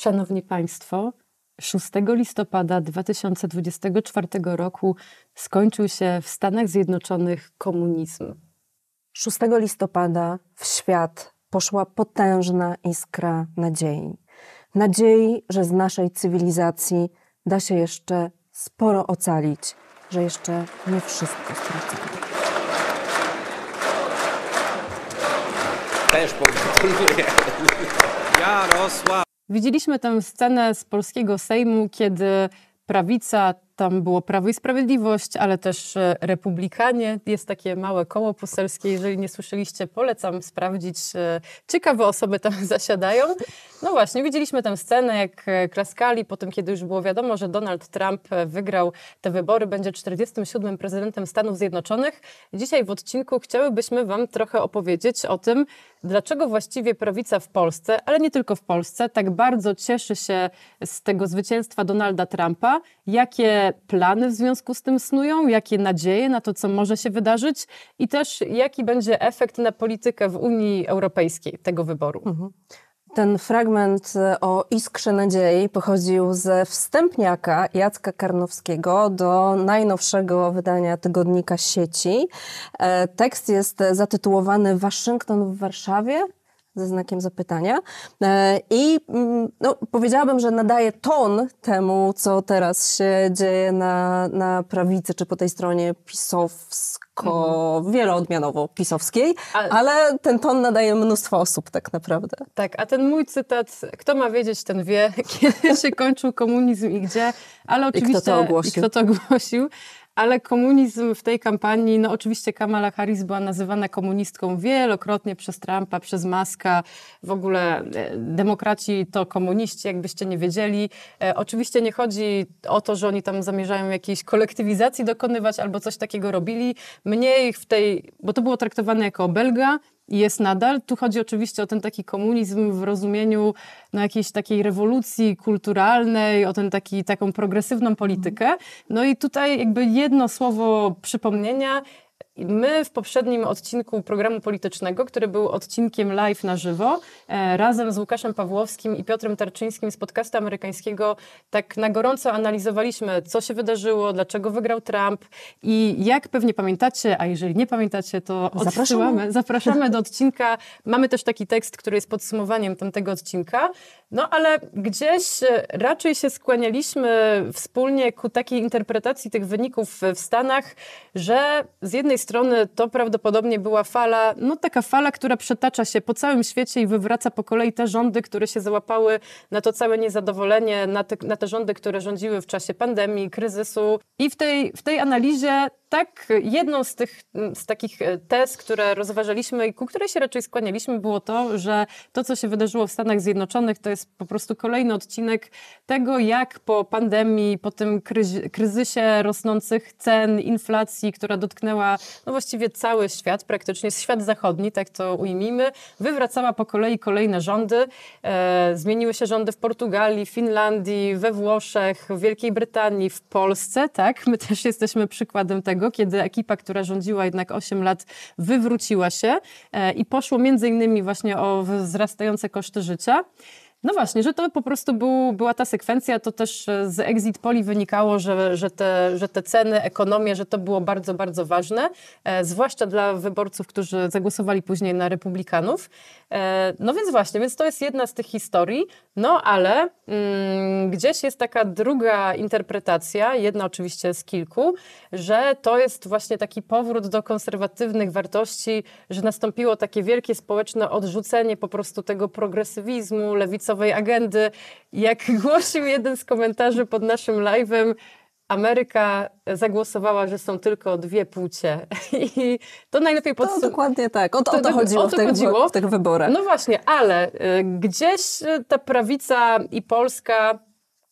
Szanowni Państwo, 6 listopada 2024 roku skończył się w Stanach Zjednoczonych komunizm. 6 listopada w świat poszła potężna iskra nadziei. Nadziei, że z naszej cywilizacji da się jeszcze sporo ocalić, że jeszcze nie wszystko stracone. Też ja Jarosław. Widzieliśmy tę scenę z polskiego Sejmu, kiedy prawica tam było Prawo i Sprawiedliwość, ale też e, Republikanie. Jest takie małe koło poselskie. Jeżeli nie słyszeliście, polecam sprawdzić. E, ciekawe osoby tam zasiadają. No właśnie, widzieliśmy tę scenę, jak e, klaskali po tym, kiedy już było wiadomo, że Donald Trump wygrał te wybory, będzie 47. prezydentem Stanów Zjednoczonych. Dzisiaj w odcinku chciałybyśmy Wam trochę opowiedzieć o tym, dlaczego właściwie prawica w Polsce, ale nie tylko w Polsce, tak bardzo cieszy się z tego zwycięstwa Donalda Trumpa, jakie jakie plany w związku z tym snują, jakie nadzieje na to, co może się wydarzyć i też jaki będzie efekt na politykę w Unii Europejskiej tego wyboru. Mhm. Ten fragment e, o iskrze nadziei pochodził ze wstępniaka Jacka Karnowskiego do najnowszego wydania tygodnika sieci. E, tekst jest zatytułowany Waszyngton w Warszawie ze znakiem zapytania. E, I mm, no, powiedziałabym, że nadaje ton temu, co teraz się dzieje na, na prawicy, czy po tej stronie pisowsko, mhm. wieloodmianowo pisowskiej, ale, ale ten ton nadaje mnóstwo osób tak naprawdę. Tak, a ten mój cytat, kto ma wiedzieć, ten wie, kiedy się kończył komunizm i gdzie, ale oczywiście... I kto to ogłosił. I kto to ogłosił ale komunizm w tej kampanii, no oczywiście Kamala Harris była nazywana komunistką wielokrotnie przez Trumpa, przez Maska, w ogóle e, demokraci to komuniści, jakbyście nie wiedzieli. E, oczywiście nie chodzi o to, że oni tam zamierzają jakiejś kolektywizacji dokonywać albo coś takiego robili. Mniej w tej, bo to było traktowane jako obelga, jest nadal. Tu chodzi oczywiście o ten taki komunizm w rozumieniu no, jakiejś takiej rewolucji kulturalnej, o ten taki, taką progresywną politykę. No i tutaj jakby jedno słowo przypomnienia My w poprzednim odcinku programu politycznego, który był odcinkiem live na żywo, e, razem z Łukaszem Pawłowskim i Piotrem Tarczyńskim z podcastu amerykańskiego, tak na gorąco analizowaliśmy, co się wydarzyło, dlaczego wygrał Trump i jak pewnie pamiętacie, a jeżeli nie pamiętacie, to odsyłamy, zapraszamy do odcinka. Mamy też taki tekst, który jest podsumowaniem tamtego odcinka. No ale gdzieś e, raczej się skłanialiśmy wspólnie ku takiej interpretacji tych wyników w Stanach, że z jednej strony strony to prawdopodobnie była fala, no taka fala, która przetacza się po całym świecie i wywraca po kolei te rządy, które się załapały na to całe niezadowolenie, na te, na te rządy, które rządziły w czasie pandemii, kryzysu. I w tej, w tej analizie tak, jedną z tych z takich e, tez, które rozważaliśmy i ku której się raczej skłanialiśmy, było to, że to, co się wydarzyło w Stanach Zjednoczonych, to jest po prostu kolejny odcinek tego, jak po pandemii, po tym kryzysie rosnących cen, inflacji, która dotknęła no właściwie cały świat, praktycznie świat zachodni, tak to ujmijmy, wywracała po kolei kolejne rządy. E, zmieniły się rządy w Portugalii, Finlandii, we Włoszech, w Wielkiej Brytanii, w Polsce, tak? My też jesteśmy przykładem tego, kiedy ekipa, która rządziła jednak 8 lat, wywróciła się e, i poszło między innymi właśnie o wzrastające koszty życia. No właśnie, że to po prostu był, była ta sekwencja, to też e, z exit poli wynikało, że, że, te, że te ceny, ekonomię, że to było bardzo, bardzo ważne, e, zwłaszcza dla wyborców, którzy zagłosowali później na republikanów. E, no więc właśnie, więc to jest jedna z tych historii, no ale mm, gdzieś jest taka druga interpretacja, jedna oczywiście z kilku, że to jest właśnie taki powrót do konserwatywnych wartości, że nastąpiło takie wielkie społeczne odrzucenie po prostu tego progresywizmu, lewicy, agendy. Jak głosił jeden z komentarzy pod naszym live'em, Ameryka zagłosowała, że są tylko dwie płcie. I to najlepiej podsumowuje. To dokładnie tak. O to, o to chodziło, o to w, tych, chodziło. w tych wyborach. No właśnie, ale y, gdzieś y, ta prawica i Polska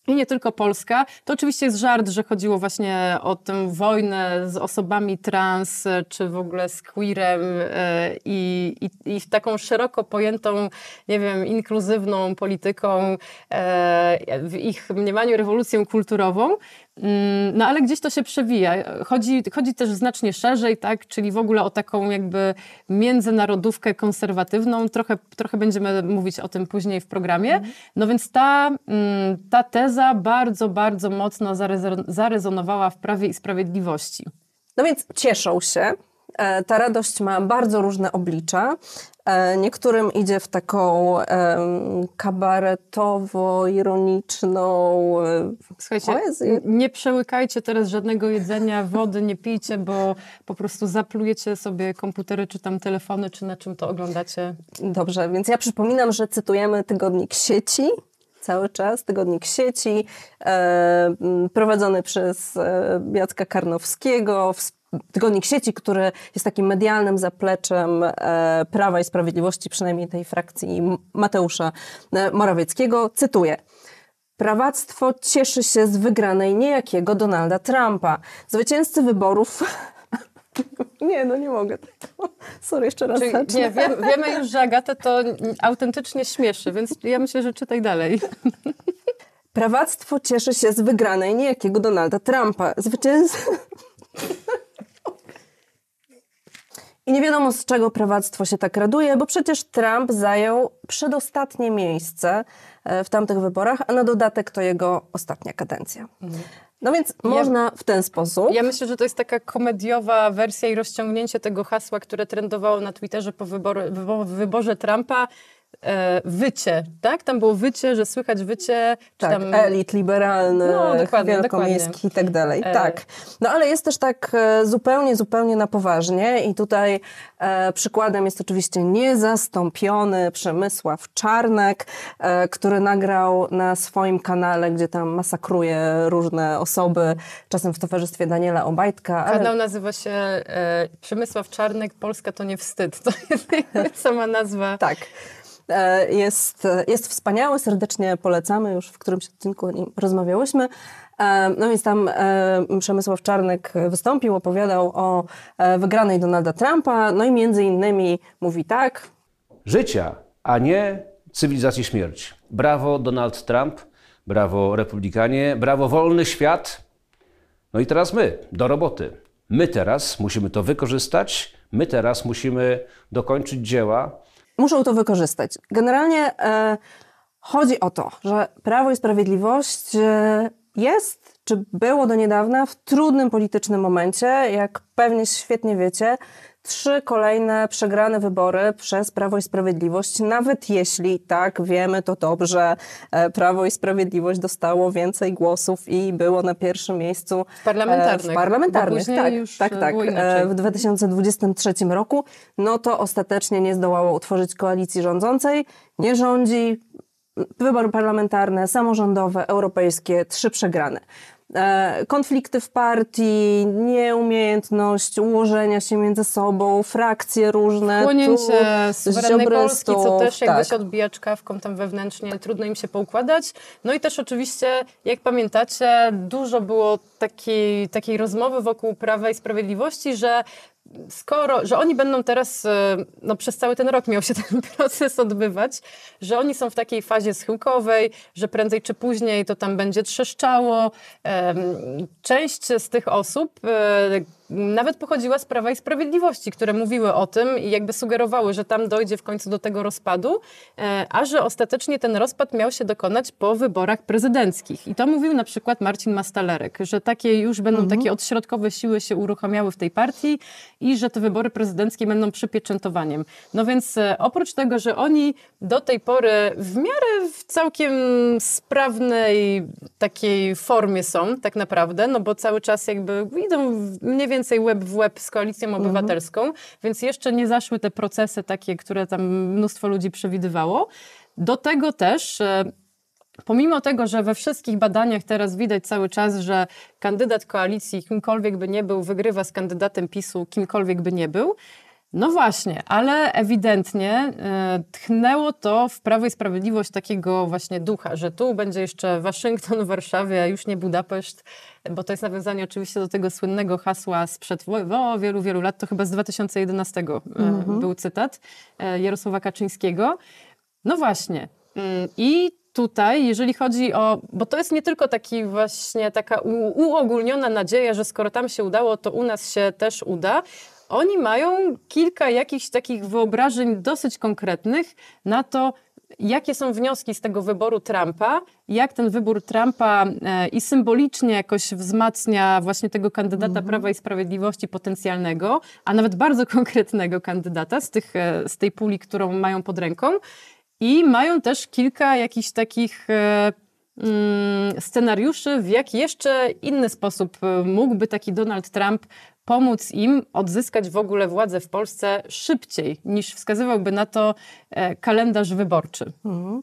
i nie tylko Polska. To oczywiście jest żart, że chodziło właśnie o tę wojnę z osobami trans, czy w ogóle z queerem e, i, i, i taką szeroko pojętą, nie wiem, inkluzywną polityką e, w ich mniemaniu rewolucją kulturową. Mm, no ale gdzieś to się przewija. Chodzi, chodzi też znacznie szerzej, tak? czyli w ogóle o taką jakby międzynarodówkę konserwatywną. Trochę, trochę będziemy mówić o tym później w programie. Mhm. No więc ta, mm, ta teza bardzo, bardzo mocno zarezonowała w Prawie i Sprawiedliwości. No więc cieszą się, E, ta radość ma bardzo różne oblicza. E, niektórym idzie w taką kabaretowo-ironiczną e, Słuchajcie, poezję. nie przełykajcie teraz żadnego jedzenia, wody nie pijcie, bo po prostu zaplujecie sobie komputery, czy tam telefony, czy na czym to oglądacie. Dobrze, więc ja przypominam, że cytujemy tygodnik sieci, cały czas, tygodnik sieci, e, prowadzony przez e, Jacka Karnowskiego, Tygodnik Sieci, który jest takim medialnym zapleczem e, Prawa i Sprawiedliwości, przynajmniej tej frakcji Mateusza e, Morawieckiego. Cytuję. Prawactwo cieszy się z wygranej niejakiego Donalda Trumpa. Zwycięzcy wyborów nie, no nie mogę Sorry, jeszcze raz. Czyli, nie, wie, wiemy już, że Agatę to autentycznie śmieszy, więc ja myślę, że czytaj dalej. Prawactwo cieszy się z wygranej niejakiego Donalda Trumpa. Zwycięzcy... I nie wiadomo, z czego prawactwo się tak raduje, bo przecież Trump zajął przedostatnie miejsce e, w tamtych wyborach, a na dodatek to jego ostatnia kadencja. Mhm. No więc można ja, w ten sposób. Ja myślę, że to jest taka komediowa wersja i rozciągnięcie tego hasła, które trendowało na Twitterze po, po wyborze Trumpa e, wycie, tak? Tam było wycie, że słychać wycie. Tak, tam... elit liberalny, no, wielkomiejski i tak dalej. E... Tak. No ale jest też tak e, zupełnie, zupełnie na poważnie i tutaj e, przykładem jest oczywiście niezastąpiony Przemysław Czarnek, e, który nagrał na swoim kanale, gdzie tam masakruje różne osoby, czasem w towarzystwie Daniela Obajtka. Ale... Kanał nazywa się e, Przemysław Czarnek, Polska to nie wstyd. To jest sama nazwa. Tak. E, jest, jest wspaniały, serdecznie polecamy, już w którymś odcinku o nim rozmawiałyśmy. E, no więc tam e, Przemysław Czarnek wystąpił, opowiadał o wygranej Donalda Trumpa, no i między innymi mówi tak. Życia, a nie cywilizacji śmierci. Brawo Donald Trump, brawo Republikanie, brawo wolny świat. No i teraz my, do roboty. My teraz musimy to wykorzystać, my teraz musimy dokończyć dzieła, muszą to wykorzystać. Generalnie e, chodzi o to, że Prawo i Sprawiedliwość e, jest, czy było do niedawna, w trudnym politycznym momencie, jak pewnie świetnie wiecie trzy kolejne przegrane wybory przez Prawo i Sprawiedliwość, nawet jeśli, tak, wiemy to dobrze, e, Prawo i Sprawiedliwość dostało więcej głosów i było na pierwszym miejscu e, w parlamentarnych, tak, tak, e, tak, w parlamentarnych tak, tak, tak, w 2023 roku, no to ostatecznie nie zdołało utworzyć koalicji rządzącej, nie rządzi, wybory parlamentarne, samorządowe, europejskie, trzy przegrane. E, konflikty w partii, nieumiejętność ułożenia się między sobą, frakcje różne. Wchłonięcie suwerennej Polski, co też jakby tak. się odbija czkawką tam wewnętrznie, trudno im się poukładać. No i też oczywiście, jak pamiętacie, dużo było takiej, takiej rozmowy wokół Prawa i Sprawiedliwości, że skoro, że oni będą teraz, e, no przez cały ten rok miał się ten proces odbywać, że oni są w takiej fazie schyłkowej, że prędzej czy później to tam będzie trzeszczało. Część z tych osób, e, nawet pochodziła z Prawa i Sprawiedliwości, które mówiły o tym i jakby sugerowały, że tam dojdzie w końcu do tego rozpadu, e, a że ostatecznie ten rozpad miał się dokonać po wyborach prezydenckich. I to mówił na przykład Marcin Mastalerek, że takie już będą mhm. takie odśrodkowe siły się uruchamiały w tej partii i że te wybory prezydenckie będą przypieczętowaniem. No więc e, oprócz tego, że oni do tej pory w miarę w całkiem sprawnej takiej formie są tak naprawdę, no bo cały czas jakby idą mniej więcej więcej łeb w łeb z koalicją mhm. obywatelską, mhm. więc jeszcze nie zaszły te procesy takie, które tam mnóstwo ludzi przewidywało. Do tego też. E, pomimo tego, że we wszystkich badaniach teraz widać cały czas, że kandydat koalicji, kimkolwiek by nie był, wygrywa z kandydatem PiSu, kimkolwiek by nie był, no właśnie, ale ewidentnie e, tchnęło to w Prawo i Sprawiedliwość takiego właśnie ducha, że tu będzie jeszcze Waszyngton, Warszawa, a już nie Budapeszt, bo to jest nawiązanie oczywiście do tego słynnego hasła sprzed o, wielu, wielu lat, to chyba z 2011 e, mhm. był cytat e, Jarosława Kaczyńskiego. No właśnie. Mm, I tutaj, jeżeli chodzi o, bo to jest nie tylko taki właśnie taka u, uogólniona nadzieja, że skoro tam się udało, to u nas się też uda. Oni mają kilka jakichś takich wyobrażeń dosyć konkretnych na to, jakie są wnioski z tego wyboru Trumpa, jak ten wybór Trumpa e, i symbolicznie jakoś wzmacnia właśnie tego kandydata mm Prawa i Sprawiedliwości potencjalnego, a nawet bardzo konkretnego kandydata z, tych, e, z tej puli, którą mają pod ręką. I mają też kilka jakichś takich e, mm, scenariuszy, w jaki jeszcze inny sposób mógłby taki Donald Trump pomóc im odzyskać w ogóle władzę w Polsce szybciej niż wskazywałby na to e, kalendarz wyborczy. Mhm.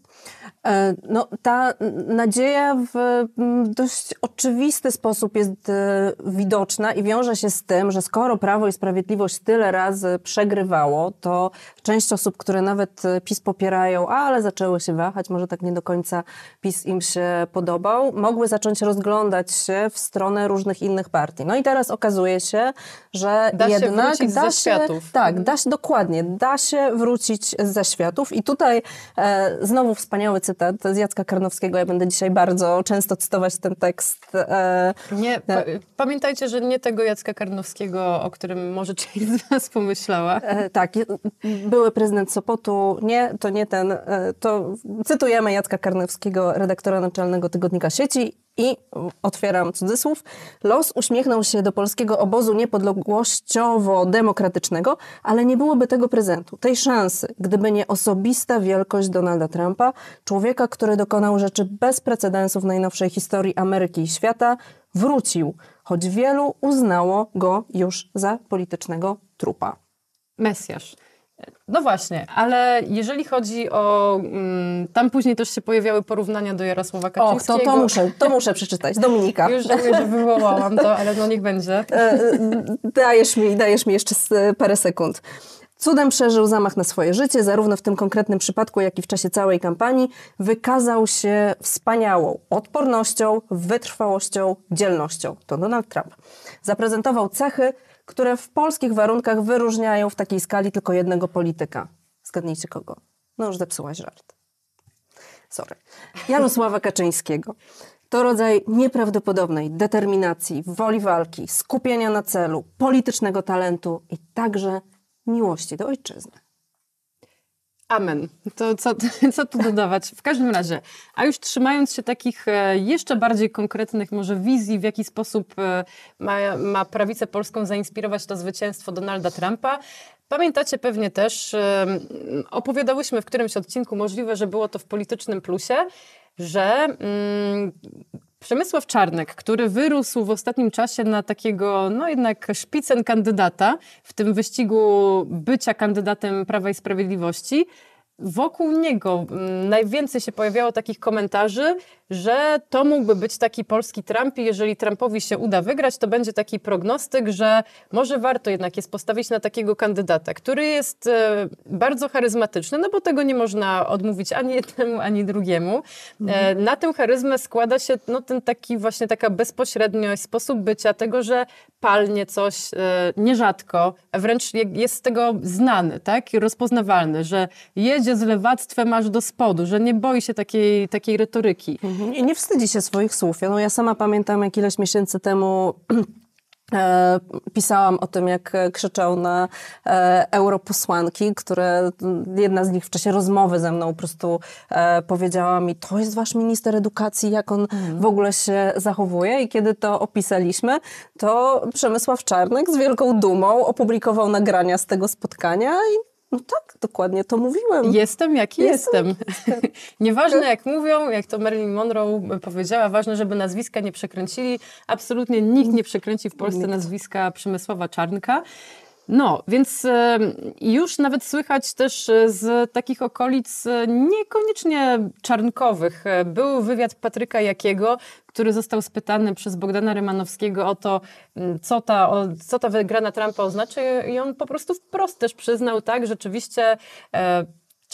E, no, ta nadzieja w dość oczywisty sposób jest e, widoczna i wiąże się z tym, że skoro Prawo i Sprawiedliwość tyle razy przegrywało, to część osób, które nawet PiS popierają, ale zaczęły się wahać, może tak nie do końca PiS im się podobał, mogły zacząć rozglądać się w stronę różnych innych partii. No i teraz okazuje się, że da jednak się da się, światów. Tak, mhm. da się, dokładnie, da się wrócić ze światów. I tutaj e, znowu wspaniały cytat z Jacka Karnowskiego. Ja będę dzisiaj bardzo często cytować ten tekst. E, nie, e, pa, pamiętajcie, że nie tego Jacka Karnowskiego, o którym może część z was pomyślała. E, tak, były prezydent Sopotu, nie, to nie ten, e, to cytujemy Jacka Karnowskiego, redaktora naczelnego Tygodnika Sieci i otwieram cudzysłów. Los uśmiechnął się do polskiego obozu niepodległościowo-demokratycznego, ale nie byłoby tego prezentu, tej szansy, gdyby nie osobista wielkość Donalda Trumpa, człowieka, który dokonał rzeczy bez precedensu w najnowszej historii Ameryki i świata, wrócił, choć wielu uznało go już za politycznego trupa. Mesjasz. No właśnie, ale jeżeli chodzi o... Mm, tam później też się pojawiały porównania do Jarosława Kaczyńskiego. Och, to, to, muszę, to muszę przeczytać, Dominika. Już żałuję, że wywołałam to, ale no niech będzie. E, e, dajesz mi, dajesz mi jeszcze e, parę sekund. Cudem przeżył zamach na swoje życie, zarówno w tym konkretnym przypadku, jak i w czasie całej kampanii. Wykazał się wspaniałą odpornością, wytrwałością, dzielnością. To Donald Trump. Zaprezentował cechy, które w polskich warunkach wyróżniają w takiej skali tylko jednego polityka. Zgadnijcie kogo. No już zepsułaś żart. Sorry. Jarosława Kaczyńskiego. To rodzaj nieprawdopodobnej determinacji, woli walki, skupienia na celu, politycznego talentu i także miłości do ojczyzny. Amen. To co, co tu dodawać? W każdym razie, a już trzymając się takich e, jeszcze bardziej konkretnych może wizji, w jaki sposób e, ma, ma prawicę polską zainspirować to zwycięstwo Donalda Trumpa, Pamiętacie pewnie też, e, opowiadałyśmy w którymś odcinku, możliwe, że było to w politycznym plusie, że mm, Przemysław Czarnek, który wyrósł w ostatnim czasie na takiego, no jednak szpicen kandydata w tym wyścigu bycia kandydatem Prawa i Sprawiedliwości, wokół niego mm, najwięcej się pojawiało takich komentarzy, że to mógłby być taki polski Trump i jeżeli Trumpowi się uda wygrać, to będzie taki prognostyk, że może warto jednak jest postawić na takiego kandydata, który jest e, bardzo charyzmatyczny, no bo tego nie można odmówić ani jednemu, ani drugiemu. E, mhm. Na tę charyzmę składa się no, ten taki właśnie taka bezpośredniość, sposób bycia, tego, że palnie coś e, nierzadko, wręcz jest z tego znany, tak, rozpoznawalny, że jedzie z lewactwem aż do spodu, że nie boi się takiej, takiej retoryki. Mhm. I nie wstydzi się swoich słów. Ja, no, ja sama pamiętam, jak ileś miesięcy temu E, pisałam o tym, jak krzyczał na e, europosłanki, które mm, jedna z nich w czasie rozmowy ze mną po prostu e, powiedziała mi, to jest wasz minister edukacji, jak on mhm. w ogóle się zachowuje. I kiedy to opisaliśmy, to Przemysław Czarnek z wielką dumą opublikował nagrania z tego spotkania i no tak, dokładnie to mówiłem. Jestem jaki jestem. jestem. Nieważne jak mówią, jak to Marilyn Monroe powiedziała, ważne, żeby nazwiska nie przekręcili. Absolutnie nikt nie przekręci w Polsce nikt. nazwiska Przemysława Czarnka. No, więc już nawet słychać też e, z takich okolic e, niekoniecznie czarnkowych. E, był wywiad Patryka Jakiego, który został spytany przez Bogdana Rymanowskiego o to, co ta, o, co ta wygrana Trumpa oznacza i on po prostu wprost też przyznał, tak, rzeczywiście... E,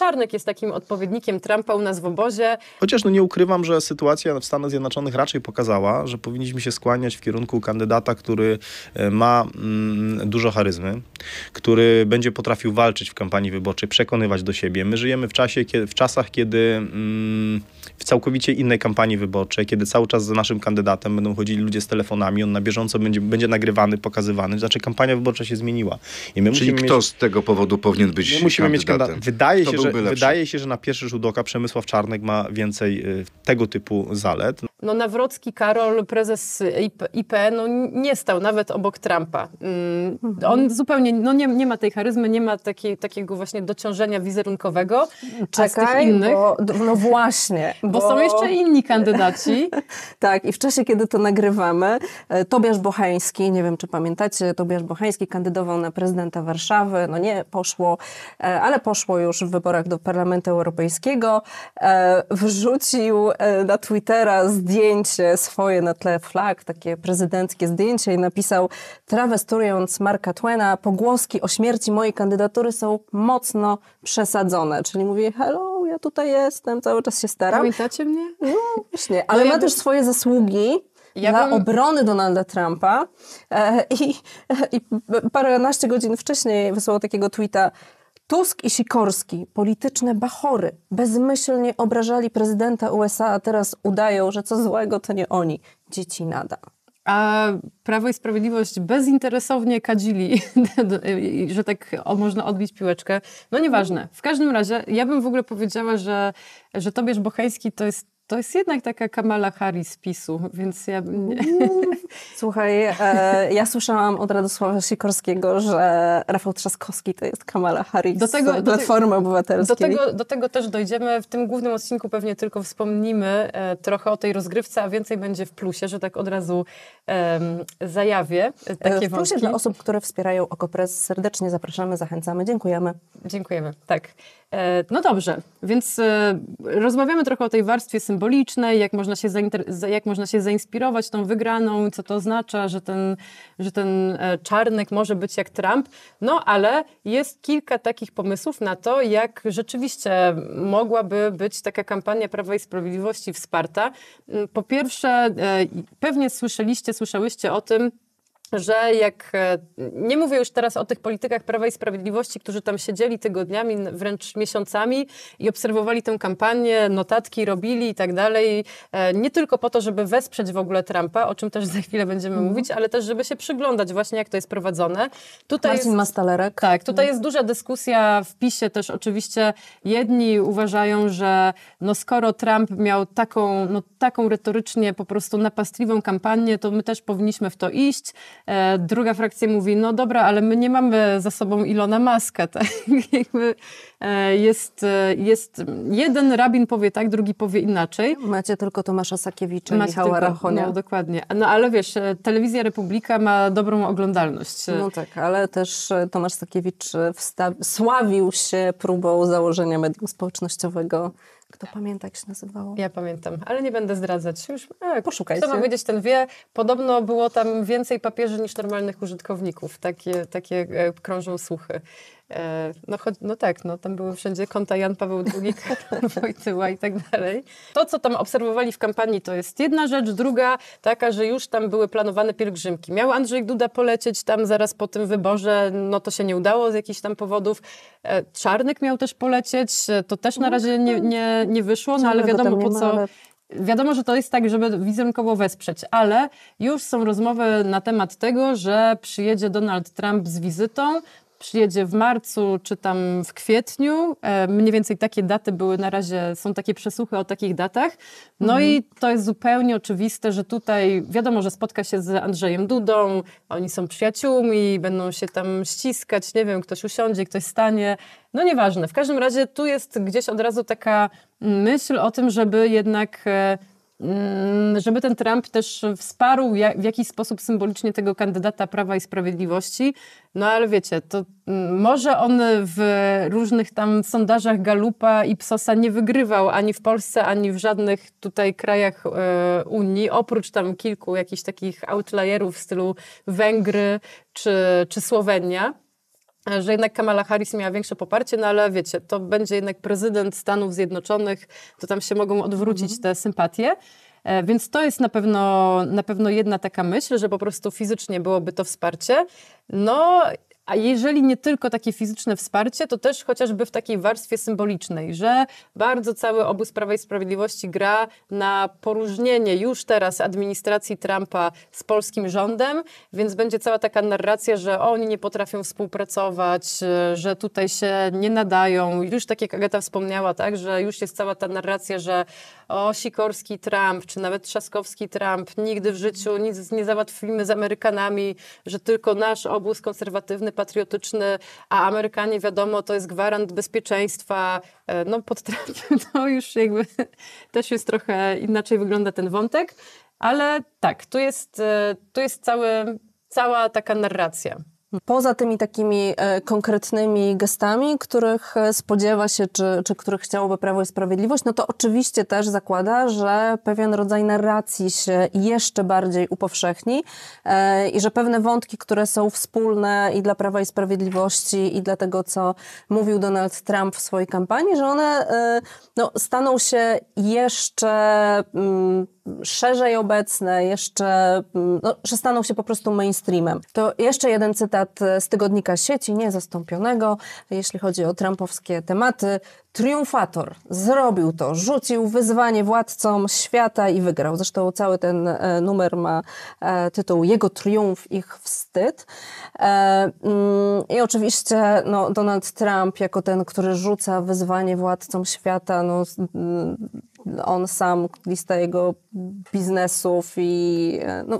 Czarnek jest takim odpowiednikiem Trumpa u nas w obozie. Chociaż no nie ukrywam, że sytuacja w Stanach Zjednoczonych raczej pokazała, że powinniśmy się skłaniać w kierunku kandydata, który e, ma mm, dużo charyzmy, który będzie potrafił walczyć w kampanii wyborczej, przekonywać do siebie. My żyjemy w, czasie, w czasach, kiedy... Mm, w całkowicie innej kampanii wyborczej, kiedy cały czas za naszym kandydatem będą chodzili ludzie z telefonami, on na bieżąco będzie, będzie nagrywany, pokazywany, znaczy kampania wyborcza się zmieniła. I my Czyli kto mieć, z tego powodu powinien być my musimy kandydatem? Mieć kandydat. wydaje, się, że, wydaje się, że na pierwszy rzut oka Przemysław Czarnek ma więcej y, tego typu zalet. No Nawrocki Karol, prezes IP, no nie stał nawet obok Trumpa. Mm, on mhm. zupełnie, no nie, nie ma tej charyzmy, nie ma takiej, takiego właśnie dociążenia wizerunkowego. Czekaj, innych... bo, no właśnie, bo, bo są jeszcze inni kandydaci. tak, i w czasie, kiedy to nagrywamy, e, Tobiasz Bohański, nie wiem czy pamiętacie, Tobiasz Bohański kandydował na prezydenta Warszawy. No nie poszło, e, ale poszło już w wyborach do Parlamentu Europejskiego. E, wrzucił na Twittera zdjęcie swoje na tle flag, takie prezydenckie zdjęcie i napisał, trawestując Marka Twena, pogłoski o śmierci mojej kandydatury są mocno przesadzone. Czyli mówi, hello, ja tutaj jestem, cały czas się staram. Pamiętacie mnie? No właśnie, no ale no ja ma też swoje zasługi, ja dla bym... obrony Donalda Trumpa e, i, e, i paręnaście godzin wcześniej wysłał takiego tweeta Tusk i Sikorski, polityczne bachory, bezmyślnie obrażali prezydenta USA, a teraz udają, że co złego to nie oni. Dzieci nada a Prawo i Sprawiedliwość bezinteresownie kadzili, że tak o, można odbić piłeczkę. No nieważne. W każdym razie ja bym w ogóle powiedziała, że, że Tobiasz Bocheński to jest to jest jednak taka Kamala Harris PiSu, więc ja... Mm. Słuchaj, e, ja słyszałam od Radosława Sikorskiego, że Rafał Trzaskowski to jest Kamala Harris do tego, z Platformy do te, Obywatelskiej. Do tego, do tego też dojdziemy. W tym głównym odcinku pewnie tylko wspomnimy e, trochę o tej rozgrywce, a więcej będzie w plusie, że tak od razu e, zajawię takie e, W plusie wątki. dla osób, które wspierają OKO.press serdecznie zapraszamy, zachęcamy, dziękujemy. Dziękujemy, tak. E, no dobrze, więc e, rozmawiamy trochę o tej warstwie symbolicznej, jak można, się jak można się zainspirować tą wygraną, co to oznacza, że ten, że ten e, czarnek może być jak Trump. No ale jest kilka takich pomysłów na to, jak rzeczywiście mogłaby być taka kampania Prawa i Sprawiedliwości wsparta. Mm, po pierwsze, pewnie słyszeliście, słyszałyście o tym, że jak e, nie mówię już teraz o tych politykach Prawa i Sprawiedliwości, którzy tam siedzieli tygodniami, wręcz miesiącami i obserwowali tę kampanię, notatki robili i tak dalej, e, nie tylko po to, żeby wesprzeć w ogóle Trumpa, o czym też za chwilę będziemy mhm. mówić, ale też, żeby się przyglądać właśnie, jak to jest prowadzone. Tutaj Marcin jest, Tak, tutaj mhm. jest duża dyskusja w PiSie też oczywiście. Jedni uważają, że no skoro Trump miał taką, no taką retorycznie po prostu napastliwą kampanię, to my też powinniśmy w to iść. E, druga frakcja mówi, no dobra, ale my nie mamy za sobą Ilona Maska. Tak? E, jest, e, jest jeden rabin powie tak, drugi powie inaczej. Macie tylko Tomasza Sakiewicza i Michała Rachonia. No dokładnie. No ale wiesz, Telewizja Republika ma dobrą oglądalność. No tak, ale też Tomasz Sakiewicz sławił się próbą założenia medium społecznościowego kto pamięta, jak się nazywało? Ja pamiętam, ale nie będę zdradzać. Już, e, Poszukajcie. Kto ma wiedzieć, ten wie. Podobno było tam więcej papieży niż normalnych użytkowników. Takie, takie e, krążą słuchy. E, no, no tak, no, tam były wszędzie konta Jan Paweł II, Wojtyła i tak dalej. To, co tam obserwowali w kampanii, to jest jedna rzecz. Druga taka, że już tam były planowane pielgrzymki. Miał Andrzej Duda polecieć tam zaraz po tym wyborze, no to się nie udało z jakichś tam powodów. E, Czarnek miał też polecieć, e, to też na no razie nie, tak. nie, nie wyszło, no ale wiadomo po co... Wiadomo, że to jest tak, żeby wizerunkowo wesprzeć, ale już są rozmowy na temat tego, że przyjedzie Donald Trump z wizytą, przyjedzie w marcu czy tam w kwietniu. E, mniej więcej takie daty były na razie, są takie przesłuchy o takich datach. No mhm. i to jest zupełnie oczywiste, że tutaj wiadomo, że spotka się z Andrzejem Dudą, oni są przyjaciółmi, będą się tam ściskać, nie wiem, ktoś usiądzie, ktoś stanie. No nieważne. W każdym razie tu jest gdzieś od razu taka myśl o tym, żeby jednak e, Mm, żeby ten Trump też wsparł w jakiś sposób symbolicznie tego kandydata Prawa i Sprawiedliwości. No ale wiecie, to mm, może on w różnych tam sondażach Galupa i Psosa nie wygrywał ani w Polsce, ani w żadnych tutaj krajach e, Unii, oprócz tam kilku jakichś takich outlierów w stylu Węgry czy, czy Słowenia że jednak Kamala Harris miała większe poparcie, no ale wiecie, to będzie jednak prezydent Stanów Zjednoczonych, to tam się mogą odwrócić mhm. te sympatie. E, więc to jest na pewno, na pewno jedna taka myśl, że po prostu fizycznie byłoby to wsparcie. No a jeżeli nie tylko takie fizyczne wsparcie, to też chociażby w takiej warstwie symbolicznej, że bardzo cały obóz Prawa i Sprawiedliwości gra na poróżnienie już teraz administracji Trumpa z polskim rządem, więc będzie cała taka narracja, że oni nie potrafią współpracować, y, że tutaj się nie nadają. Już tak jak Agata wspomniała, tak, że już jest cała ta narracja, że o Sikorski Trump, czy nawet Trzaskowski Trump, nigdy w życiu nic nie załatwimy z Amerykanami, że tylko nasz obóz konserwatywny silny, patriotyczny, a Amerykanie, wiadomo, to jest gwarant bezpieczeństwa. E, no pod Trumpem to już jakby też jest trochę inaczej wygląda ten wątek, ale tak, tu jest, e, tu jest cały, cała taka narracja. Poza tymi takimi e, konkretnymi gestami, których e, spodziewa się, czy, czy których chciałoby Prawo i Sprawiedliwość, no to oczywiście też zakłada, że pewien rodzaj narracji się jeszcze bardziej upowszechni e, i że pewne wątki, które są wspólne i dla Prawa i Sprawiedliwości, i dla tego, co mówił Donald Trump w swojej kampanii, że one no, staną się jeszcze. Mm, szerzej obecne, jeszcze, mm, no, że staną się po prostu mainstreamem. To jeszcze jeden cytat e, z tygodnika sieci, niezastąpionego, jeśli chodzi o trumpowskie tematy. Triumfator zrobił to, rzucił wyzwanie władcom świata i wygrał. Zresztą cały ten e, numer ma e, tytuł Jego triumf, ich wstyd. Mm, I oczywiście no, Donald Trump, jako ten, który rzuca wyzwanie władcom świata, no, mm, on sam, lista jego biznesów i e, no,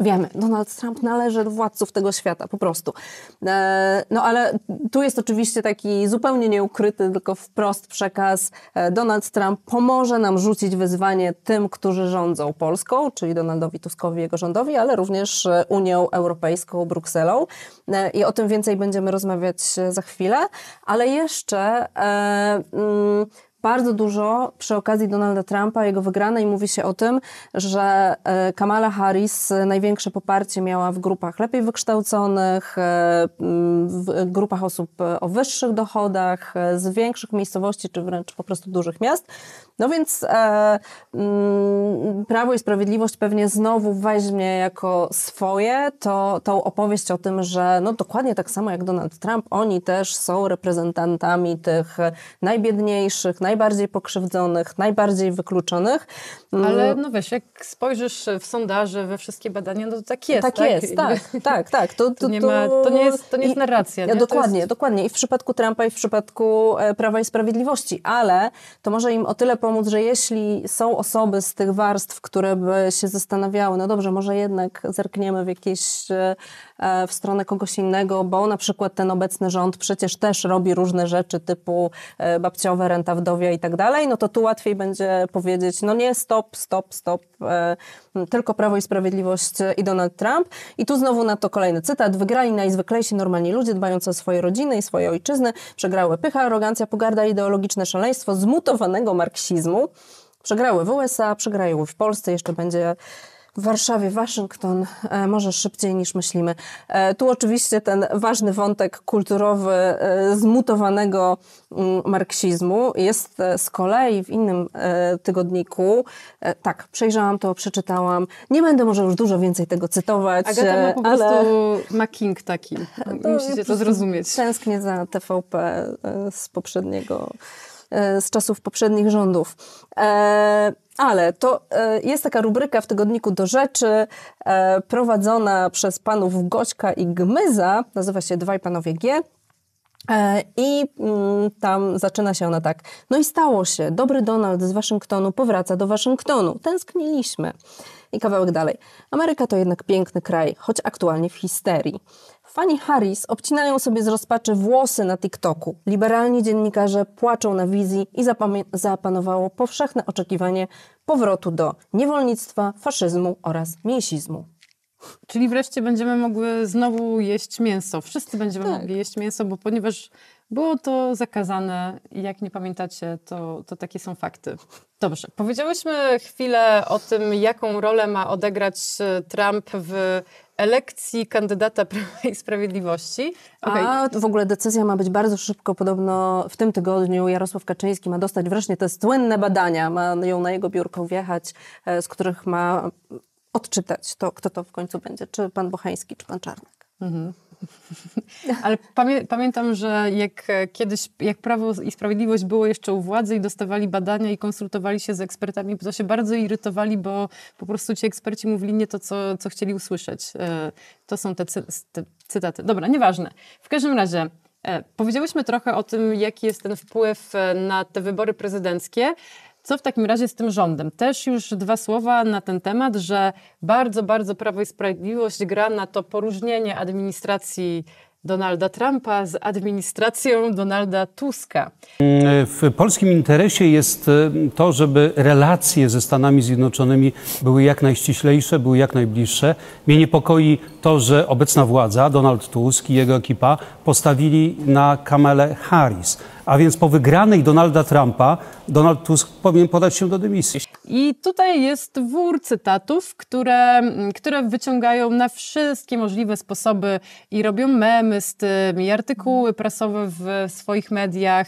wiemy, Donald Trump należy do władców tego świata, po prostu. E, no ale tu jest oczywiście taki zupełnie nieukryty, tylko wprost przekaz. E, Donald Trump pomoże nam rzucić wyzwanie tym, którzy rządzą Polską, czyli Donaldowi Tuskowi, jego rządowi, ale również Unią Europejską, Brukselą. I o tym więcej będziemy rozmawiać za chwilę. Ale jeszcze... Yy, bardzo dużo przy okazji Donalda Trumpa, jego wygranej, mówi się o tym, że e, Kamala Harris największe poparcie miała w grupach lepiej wykształconych, e, w grupach osób e, o wyższych dochodach, z większych miejscowości czy wręcz po prostu dużych miast. No więc e, mm, Prawo i Sprawiedliwość pewnie znowu weźmie jako swoje to, tą opowieść o tym, że no dokładnie tak samo jak Donald Trump, oni też są reprezentantami tych najbiedniejszych, naj najbardziej pokrzywdzonych, najbardziej wykluczonych. Mm. Ale no weź, jak spojrzysz w sondaże, we wszystkie badania, no to tak jest. Tak, tak? jest, tak, tak, tak. To, to, to, nie, ma, to nie jest, to nie jest narracja. Nie? Dokładnie, jest... dokładnie. I w przypadku Trumpa, i w przypadku e, Prawa i Sprawiedliwości, ale to może im o tyle pomóc, że jeśli są osoby z tych warstw, które by się zastanawiały, no dobrze, może jednak zerkniemy w jakieś e, E, w stronę kogoś innego, bo na przykład ten obecny rząd przecież też robi różne rzeczy typu e, babciowe, renta wdowia i tak dalej, no to tu łatwiej będzie powiedzieć, no nie, stop, stop, stop, e, tylko Prawo i Sprawiedliwość i Donald Trump. I tu znowu na to kolejny cytat. Wygrali najzwyklejsi normalni ludzie dbający o swoje rodziny i swoje ojczyzny. Przegrały pycha, arogancja, pogarda, ideologiczne szaleństwo zmutowanego marksizmu. Przegrały w USA, przegrają w Polsce, jeszcze będzie w Warszawie Waszyngton e, może szybciej niż myślimy. E, tu oczywiście ten ważny wątek kulturowy e, zmutowanego mm, marksizmu jest z kolei w innym tygodniku. Tak, przejrzałam to, przeczytałam. Nie będę może już dużo więcej tego cytować. Agata ma po prostu ale... ma king taki. To Musicie to zrozumieć. Tęsknię za TVP z poprzedniego z czasów poprzednich rządów. Ale to e, jest taka rubryka w tygodniku do rzeczy e, prowadzona przez panów Goćka i Gmyza, nazywa się Dwaj Panowie G. E, I mm, tam zaczyna się ona tak. No i stało się. Dobry Donald z Waszyngtonu powraca do Waszyngtonu. Tęskniliśmy. I kawałek dalej. Ameryka to jednak piękny kraj, choć aktualnie w histerii. Fani Harris obcinają sobie z rozpaczy włosy na TikToku. Liberalni dziennikarze płaczą na wizji i zapanowało powszechne oczekiwanie powrotu do niewolnictwa, faszyzmu oraz mięsizmu. Czyli wreszcie będziemy mogły znowu jeść mięso. Wszyscy będziemy tak. mogli jeść mięso, bo ponieważ było to zakazane jak nie pamiętacie, to, to takie są fakty. Dobrze, powiedziałyśmy chwilę o tym, jaką rolę ma odegrać e, Trump w elekcji kandydata Prawa i Sprawiedliwości. Okay. A w ogóle decyzja ma być bardzo szybko. Podobno w tym tygodniu Jarosław Kaczyński ma dostać wresznie te słynne badania. Ma ją na jego biurko wjechać, e, z których ma odczytać to, kto to w końcu będzie. Czy pan Bochański, czy pan Czarnek. Mhm. Ale pamię pamiętam, że jak e, kiedyś, jak Prawo i Sprawiedliwość było jeszcze u władzy i dostawali badania i konsultowali się z ekspertami, to się bardzo irytowali, bo po prostu ci eksperci mówili nie to, co, co chcieli usłyszeć. E, to są te, cy te cytaty. Dobra, nieważne. W każdym razie, e, powiedzieliśmy trochę o tym, jaki jest ten wpływ na te wybory prezydenckie, co w takim razie z tym rządem? Też już dwa słowa na ten temat, że bardzo, bardzo Prawo i Sprawiedliwość gra na to poróżnienie administracji Donalda Trumpa z administracją Donalda Tuska. W polskim interesie jest e, to, żeby relacje ze Stanami Zjednoczonymi były jak najściślejsze, były jak najbliższe. Mnie niepokoi to, że obecna władza, Donald Tusk i jego ekipa postawili na Kamelę Harris. A więc po wygranej Donalda Trumpa Donald Tusk powinien podać się do dymisji. I tutaj jest wór cytatów, które, mm, które wyciągają na wszystkie możliwe sposoby i robią memy z tym, i artykuły prasowe w swoich mediach,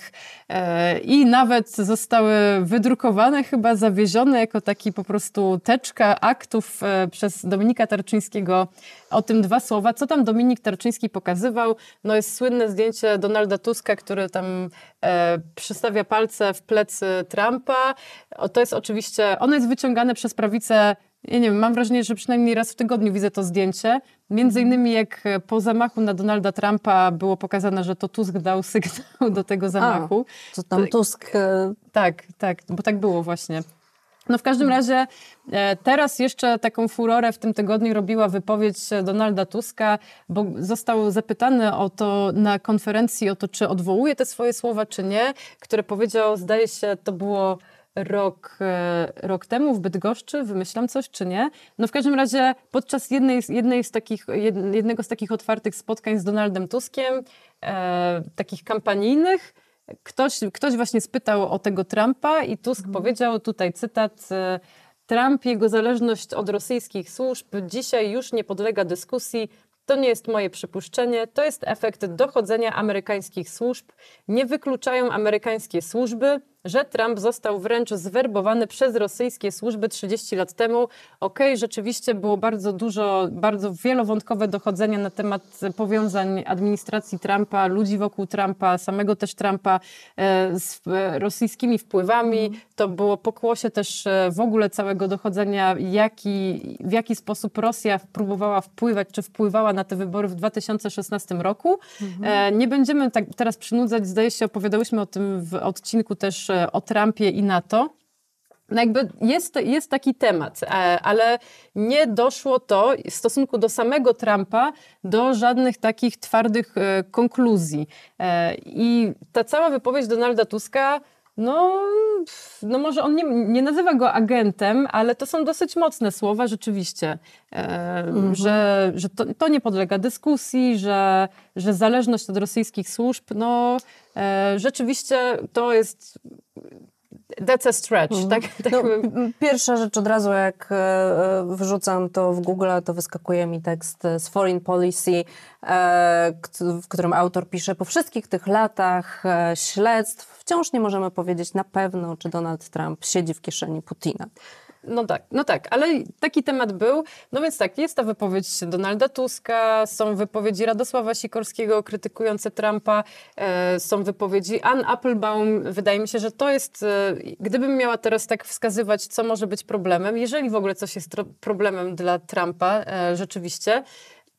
e, i nawet zostały wydrukowane, chyba zawiezione jako taki po prostu teczka aktów e, przez Dominika Tarczyńskiego. O tym dwa słowa. Co tam Dominik Tarczyński pokazywał? No jest słynne zdjęcie Donalda Tuska, który tam E, przystawia palce w plecy Trumpa. O, to jest oczywiście, ono jest wyciągane przez prawicę ja nie wiem, mam wrażenie, że przynajmniej raz w tygodniu widzę to zdjęcie. Między mhm. innymi jak e, po zamachu na Donalda Trumpa było pokazane, że to Tusk dał sygnał do tego zamachu. A, to tam Tusk... E, tak, tak, bo tak było właśnie. No w każdym razie e, teraz jeszcze taką furorę w tym tygodniu robiła wypowiedź e, Donalda Tuska, bo został zapytany o to na konferencji, o to czy odwołuje te swoje słowa, czy nie, które powiedział, zdaje się, to było rok, e, rok temu w Bydgoszczy, wymyślam coś czy nie. No w każdym razie podczas jednej, jednej z takich, jednego z takich otwartych spotkań z Donaldem Tuskiem, e, takich kampanijnych, Ktoś, ktoś właśnie spytał o tego Trumpa i Tusk mhm. powiedział, tutaj cytat, e, Trump, jego zależność od rosyjskich służb dzisiaj już nie podlega dyskusji. To nie jest moje przypuszczenie, to jest efekt dochodzenia amerykańskich służb. Nie wykluczają amerykańskie służby, że Trump został wręcz zwerbowany przez rosyjskie służby 30 lat temu. Okej, okay, rzeczywiście było bardzo dużo, bardzo wielowątkowe dochodzenia na temat powiązań administracji Trumpa, ludzi wokół Trumpa, samego też Trumpa e, z e, rosyjskimi wpływami. Mhm. To było pokłosie też e, w ogóle całego dochodzenia, jaki, w jaki sposób Rosja próbowała wpływać, czy wpływała na te wybory w 2016 roku. Mhm. Nie będziemy tak teraz przynudzać, zdaje się, opowiadałyśmy o tym w odcinku też o Trumpie i NATO. No jakby jest, jest taki temat, e, ale nie doszło to w stosunku do samego Trumpa do żadnych takich twardych e, konkluzji. E, I ta cała wypowiedź Donalda Tuska no, no może on nie, nie, nazywa go agentem, ale to są dosyć mocne słowa rzeczywiście, mhm. że, że to, to, nie podlega dyskusji, że, że zależność od rosyjskich służb, no E, rzeczywiście to jest That's a stretch, mm. tak? tak no, pierwsza rzecz od razu, jak e, e, wrzucam to w Google, to wyskakuje mi tekst z Foreign Policy, w którym autor pisze, po wszystkich tych latach śledztw wciąż nie możemy powiedzieć na pewno, czy Donald Trump siedzi w kieszeni Putina. No tak, no tak, ale taki temat był. No więc tak, jest ta wypowiedź Donalda Tuska, są wypowiedzi Radosława Sikorskiego krytykujące Trumpa, e, są wypowiedzi Ann Applebaum. Wydaje mi się, że to jest, e, gdybym miała teraz tak wskazywać, co może być problemem, jeżeli w ogóle coś jest problemem dla Trumpa e, rzeczywiście,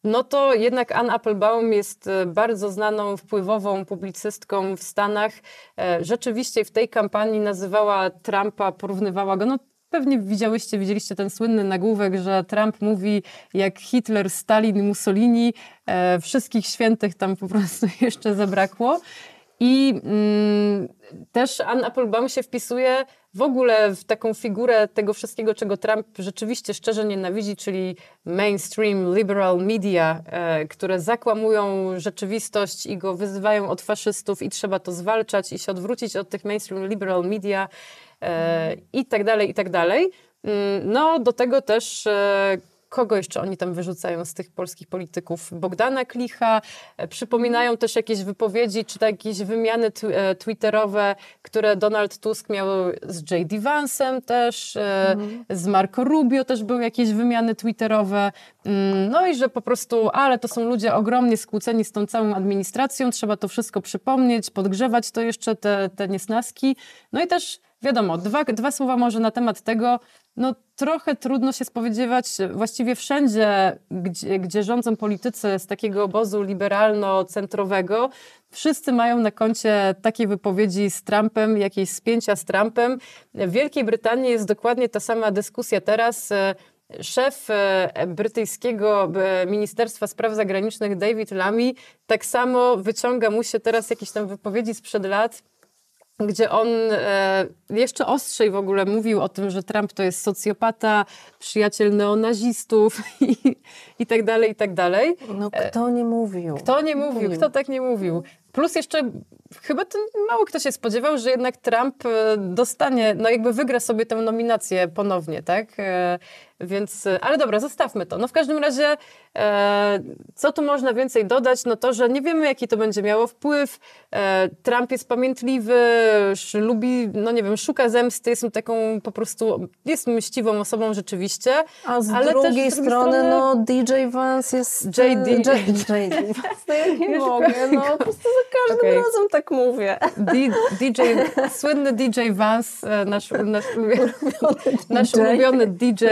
no to jednak Ann Applebaum jest e, bardzo znaną, wpływową publicystką w Stanach. E, rzeczywiście w tej kampanii nazywała Trumpa, porównywała go, no Pewnie widziałyście, widzieliście ten słynny nagłówek, że Trump mówi jak Hitler, Stalin Mussolini, e, wszystkich świętych tam po prostu jeszcze zabrakło. I mm, też Anna Applebaum się wpisuje w ogóle w taką figurę tego wszystkiego, czego Trump rzeczywiście szczerze nienawidzi, czyli mainstream liberal media, e, które zakłamują rzeczywistość i go wyzywają od faszystów i trzeba to zwalczać i się odwrócić od tych mainstream liberal media E, i tak dalej, i tak dalej. Mm, no, do tego też e, kogo jeszcze oni tam wyrzucają z tych polskich polityków? Bogdana Klicha, e, przypominają też jakieś wypowiedzi czy tak jakieś wymiany e, twitterowe, które Donald Tusk miał z J.D. Vance'em też, e, mhm. z Marco Rubio też były jakieś wymiany twitterowe. Mm, no i że po prostu, ale to są ludzie ogromnie skłóceni z tą całą administracją, trzeba to wszystko przypomnieć, podgrzewać to jeszcze, te, te niesnaski. No i też wiadomo, dwa, dwa słowa może na temat tego, no trochę trudno się spowiedziewać właściwie wszędzie, gdzie, gdzie rządzą politycy z takiego obozu liberalno-centrowego. Wszyscy mają na koncie takie wypowiedzi z Trumpem, jakieś spięcia z Trumpem. W Wielkiej Brytanii jest dokładnie ta sama dyskusja teraz. Szef e, brytyjskiego e, Ministerstwa Spraw Zagranicznych David Lamy tak samo wyciąga mu się teraz jakieś tam wypowiedzi sprzed lat gdzie on e, jeszcze ostrzej w ogóle mówił o tym, że Trump to jest socjopata, przyjaciel neonazistów i, i tak dalej, i tak dalej. No e, kto nie mówił? Kto nie mówił? Kto tak nie mówił? Plus jeszcze chyba to mało kto się spodziewał, że jednak Trump e, dostanie, no jakby wygra sobie tę nominację ponownie, tak? E, więc, ale dobra, zostawmy to. No w każdym razie, e, co tu można więcej dodać? No to, że nie wiemy, jaki to będzie miało wpływ. Trump jest pamiętliwy, lubi, no nie wiem, szuka zemsty, jest taką po prostu, jest mściwą osobą rzeczywiście. A z, ale drugiej, też, z drugiej strony, strony, no DJ Vance jest... JD. J, JD Vance, no ja nie mogę, no po prostu za każdym okay. razem tak mówię. DJ, słynny DJ Vans, nasz, e, nasz, ulubiony, nasz ulubiony DJ,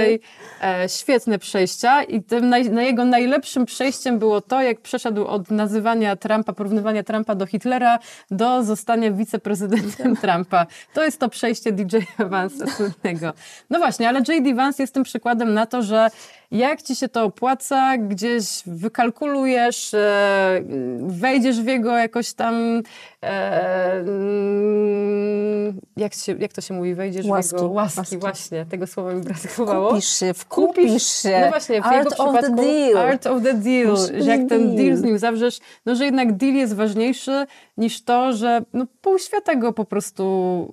e, świetne przejścia i tym na, na jego najlepszym przejściem było to, jak przeszedł od nazywania Trumpa, porównywania Trumpa do Hitlera, do zostania wiceprezydentem tak. Trumpa. To jest to przejście DJ Vansa słynnego. No właśnie, ale JD Vance jest tym przykładem na to, że jak ci się to opłaca, gdzieś wykalkulujesz, e, wejdziesz w jego jakoś tam, e, mm, jak, się, jak to się mówi, wejdziesz łaski, w jego łaski, łaski. właśnie, tego słowa mi brakowało. Kupisz się, wkupisz się. No właśnie, w art jego of the deal. art of the deal, no, że jak ten deal z no. nim zawrzesz, no że jednak deal jest ważniejszy niż to, że no, pół świata go po prostu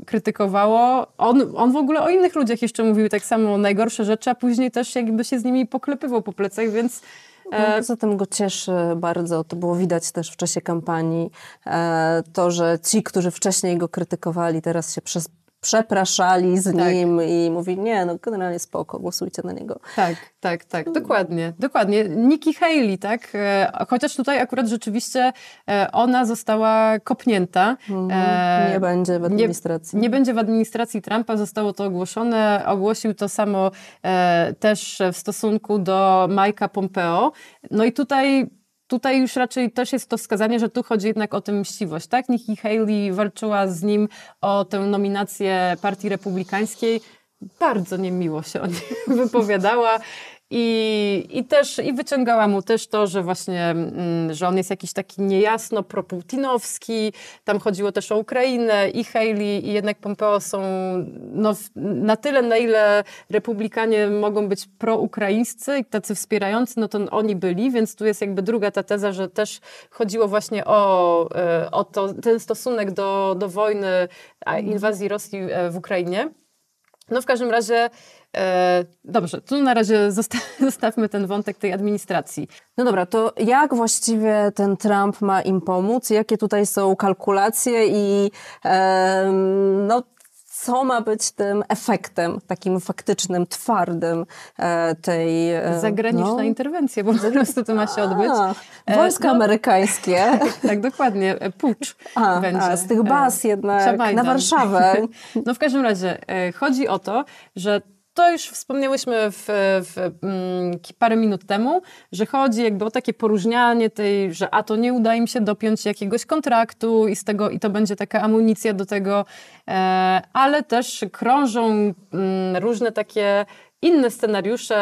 krytykowało. On, on w ogóle o innych ludziach jeszcze mówił tak samo najgorsze rzeczy, a później też jakby się z nimi poklepywał po plecach, więc... No, e, poza tym go cieszy bardzo, to było widać też w czasie kampanii, e, to, że ci, którzy wcześniej go krytykowali, teraz się przez, przepraszali z tak. nim i mówili, nie, no generalnie spoko, głosujcie na niego. Tak, tak, tak, hmm. dokładnie, dokładnie. Nikki Haley, tak? E, chociaż tutaj akurat rzeczywiście e, ona została kopnięta. Mhm. E, nie będzie w administracji. Nie, nie, będzie w administracji Trumpa, zostało to ogłoszone. Ogłosił to samo też w stosunku do Majka Pompeo. No i tutaj tutaj już raczej też jest to wskazanie, że tu chodzi jednak o tę mściwość, tak? Nikki Haley walczyła z nim o tę nominację Partii Republikańskiej bardzo niemiło się o niej wypowiadała. I, i też i wyciągała mu też to, że właśnie, mm, że on jest jakiś taki niejasno proputinowski, tam chodziło też o Ukrainę i Haley i jednak Pompeo są no, na tyle, na ile republikanie mogą być proukraińscy i tacy wspierający, no to oni byli, więc tu jest jakby druga ta teza, że też chodziło właśnie o, e, o to, ten stosunek do, do wojny, inwazji Rosji e, w Ukrainie. No w każdym razie E, dobrze, tu na razie zostawmy ten wątek tej administracji. No dobra, to jak właściwie ten Trump ma im pomóc? Jakie tutaj są kalkulacje i no, co ma być tym efektem, takim faktycznym, twardym e, tej... E, no? Zagraniczna no. interwencja, bo po prostu to ma się odbyć. wojska no. amerykańskie. tak, dokładnie. Pucz a, będzie. A, z tych baz jednak na Warszawę. no w każdym razie chodzi o to, że to już wspomniałyśmy w, w, mm, parę minut temu, że chodzi jakby o takie poróżnianie tej, że a to nie uda im się dopiąć jakiegoś kontraktu i z tego i to będzie taka amunicja do tego, e, ale też krążą mm, różne takie inne scenariusze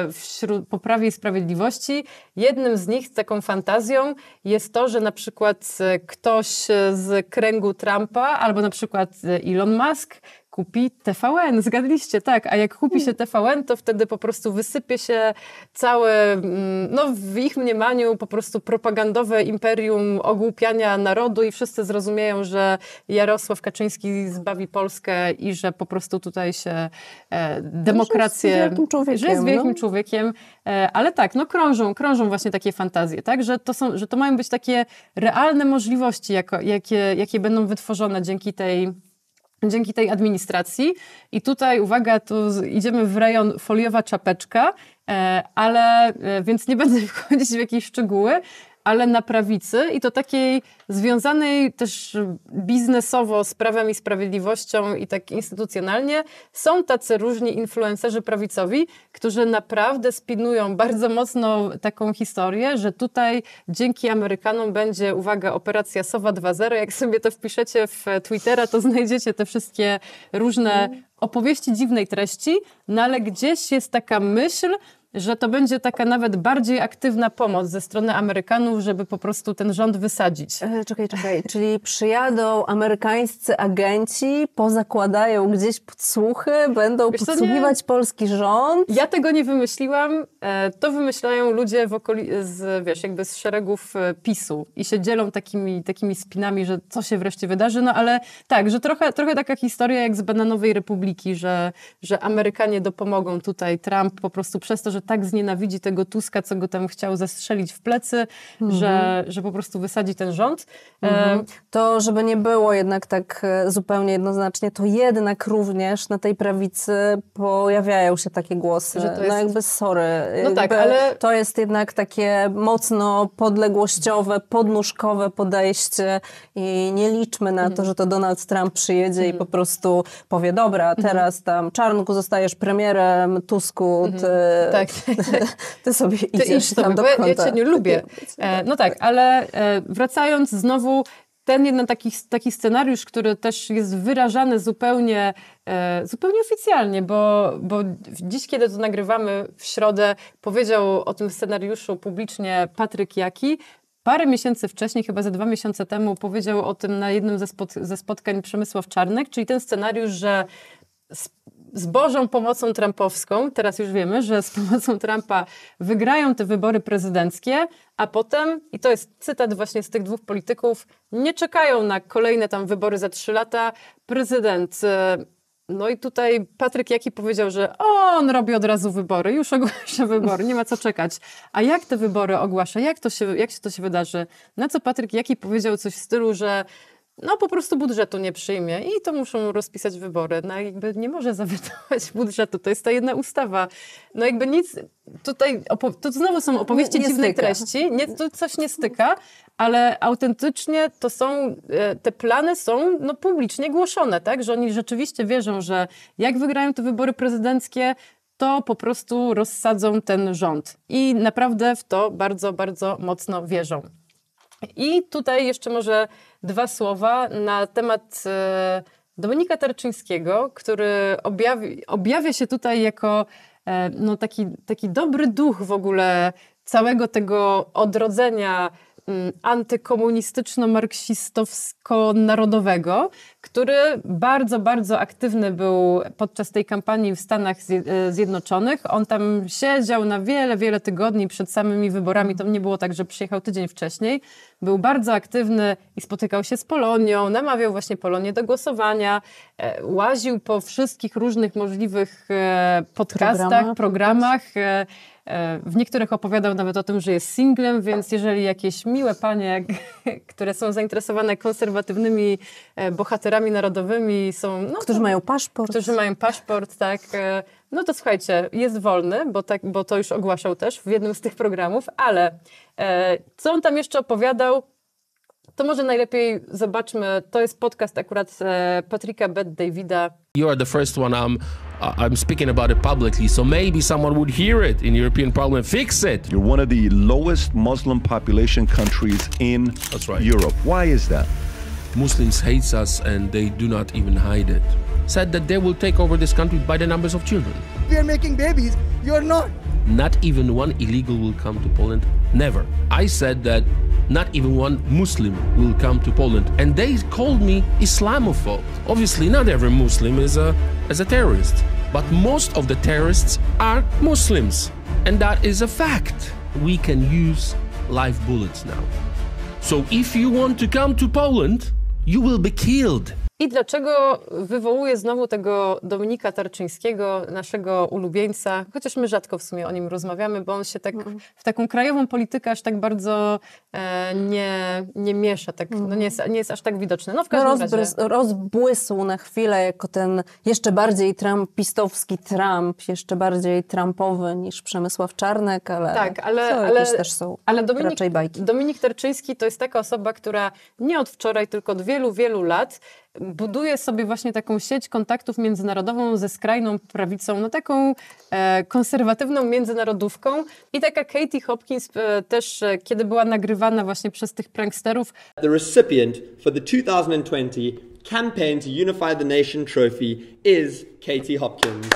e, wśród po i Sprawiedliwości. Jednym z nich, taką fantazją, jest to, że na przykład e, ktoś z kręgu Trumpa albo na przykład Elon Musk kupi TVN. Zgadliście, tak. A jak kupi się hmm. TVN, to wtedy po prostu wysypie się całe, mm, no w ich mniemaniu, po prostu propagandowe imperium ogłupiania narodu i wszyscy zrozumieją, że Jarosław Kaczyński zbawi Polskę i że po prostu tutaj się e, demokrację... No, że jest wielkim człowiekiem. Że jest no. wielkim no. człowiekiem. E, ale tak, no krążą, krążą właśnie takie fantazje, tak? Że to, są, że to mają być takie realne możliwości, jako, jakie, jakie będą wytworzone dzięki tej dzięki tej administracji. I tutaj, uwaga, tu idziemy w rejon foliowa czapeczka, e, ale e, więc nie będę wchodzić w jakieś szczegóły, ale na prawicy i to takiej związanej też biznesowo z prawem i sprawiedliwością i tak instytucjonalnie, są tacy różni influencerzy prawicowi, którzy naprawdę spinują bardzo mocno taką historię, że tutaj dzięki Amerykanom będzie, uwaga, operacja SOWA 2.0. Jak sobie to wpiszecie w Twittera, to znajdziecie te wszystkie różne opowieści dziwnej treści, no ale gdzieś jest taka myśl, że to będzie taka nawet bardziej aktywna pomoc ze strony Amerykanów, żeby po prostu ten rząd wysadzić. E, czekaj, czekaj. Czyli przyjadą amerykańscy agenci, pozakładają gdzieś podsłuchy, będą Wiesz, podsłuchiwać nie... polski rząd? Ja tego nie wymyśliłam. E, to wymyślają ludzie w okoli... z, wiesz, jakby z szeregów e, PiSu i się dzielą takimi, takimi spinami, że co się wreszcie wydarzy. No ale tak, że trochę, trochę taka historia jak z Bananowej Republiki, że, że Amerykanie dopomogą tutaj. Trump po prostu przez to, że tak znienawidzi tego Tuska, co go tam chciał zastrzelić w plecy, mhm. że, że po prostu wysadzi ten rząd. E, mhm. To, żeby nie było jednak tak e, zupełnie jednoznacznie, to jednak również na tej prawicy pojawiają się takie głosy. Że to no jest... No jakby sorry. No tak, jakby ale... To jest jednak takie mocno podległościowe, podnóżkowe podejście i nie liczmy na mhm. to, że to Donald Trump przyjedzie i mhm. po prostu powie, dobra, mhm. teraz tam Czarnku zostajesz premierem, Tusku, ty, mhm. tak. Ty sobie idziesz Ty idziesz tam do konta. Ja cię nie lubię. E, no tak, ale e, wracając znowu, ten jeden taki, taki scenariusz, który też jest wyrażany zupełnie, e, zupełnie oficjalnie, bo, bo dziś, kiedy to nagrywamy w środę, powiedział o tym scenariuszu publicznie Patryk Jaki, Parę miesięcy wcześniej, chyba ze dwa miesiące temu, powiedział o tym na jednym ze, spotkań Przemysław Czarnek, czyli ten scenariusz, że z Bożą pomocą trumpowską, teraz już wiemy, że z pomocą Trumpa wygrają te wybory prezydenckie, a potem, i to jest cytat właśnie z tych dwóch polityków, nie czekają na kolejne tam wybory za trzy lata. Prezydent e, no i tutaj Patryk Jaki powiedział, że on robi od razu wybory, już ogłasza wybory, nie ma co czekać. A jak te wybory ogłasza? Jak, to się, jak się to się wydarzy? Na co Patryk Jaki powiedział coś w stylu, że no po prostu budżetu nie przyjmie i to muszą rozpisać wybory. No jakby nie może zawetować budżetu, to jest ta jedna ustawa. No jakby nic, tutaj to znowu są opowieści dziwnej treści, nie, to coś nie styka, ale autentycznie to są, e, te plany są no, publicznie głoszone, tak, że oni rzeczywiście wierzą, że jak wygrają te wybory prezydenckie, to po prostu rozsadzą ten rząd. I naprawdę w to bardzo, bardzo mocno wierzą. I tutaj jeszcze może dwa słowa na temat e, Dominika Tarczyńskiego, który objawi, objawia się tutaj jako e, no, taki, taki dobry duch w ogóle całego tego odrodzenia Mm, antykomunistyczno-marksistowsko-narodowego, który bardzo, bardzo aktywny był podczas tej kampanii w Stanach e, Zjednoczonych. On tam siedział na wiele, wiele tygodni przed samymi wyborami. To nie było tak, że przyjechał tydzień wcześniej. Był bardzo aktywny i spotykał się z Polonią, namawiał właśnie Polonię do głosowania, e, łaził po wszystkich różnych możliwych e, podcastach, programach. programach E, w niektórych opowiadał nawet o tym, że jest singlem, więc jeżeli jakieś miłe panie, które są zainteresowane konserwatywnymi e, bohaterami narodowymi, są. No, którzy mają paszport. Którzy mają paszport, tak. E, no to słuchajcie, jest wolny, bo, tak, bo to już ogłaszał też w jednym z tych programów, ale co on tam jeszcze opowiadał? To może najlepiej zobaczmy, to jest podcast akurat Patryka Davida. You are the first one I'm uh, I'm speaking about it publicly, so maybe someone would hear it in European Parliament. Fix it. You're one of the lowest Muslim population countries in That's right. Europe. Why is that? Muslims hate us and they do not even hide it. Said that they will take over this country by the numbers of children. We are making babies. You're not not even one illegal will come to Poland. Never. I said that not even one Muslim will come to Poland. And they called me Islamophobe. Obviously, not every Muslim is a, is a terrorist, but most of the terrorists are Muslims. And that is a fact. We can use live bullets now. So if you want to come to Poland, you will be killed. I dlaczego wywołuje znowu tego Dominika Tarczyńskiego, naszego ulubieńca, chociaż my rzadko w sumie o nim rozmawiamy, bo on się tak mhm. w taką krajową politykę aż tak bardzo e, nie, nie miesza, tak, no nie, mhm. jest, nie jest aż tak widoczny. No w no, każdym no rozbrys, razie... Rozbłysł na chwilę jako ten jeszcze bardziej trumpistowski Trump, jeszcze bardziej Trumpowy niż Przemysław Czarnek, ale, tak, ale, są, ale też są ale Dominik, raczej bajki. Dominik Tarczyński to jest taka osoba, która nie od wczoraj, tylko od wielu, wielu lat buduje sobie właśnie taką sieć kontaktów międzynarodową ze skrajną prawicą, no taką e, konserwatywną międzynarodówką. I taka Katie Hopkins e, też, e, kiedy była nagrywana właśnie przez tych pranksterów. The recipient for the 2020 Campaign to Unify the Nation Trophy is Katie Hopkins.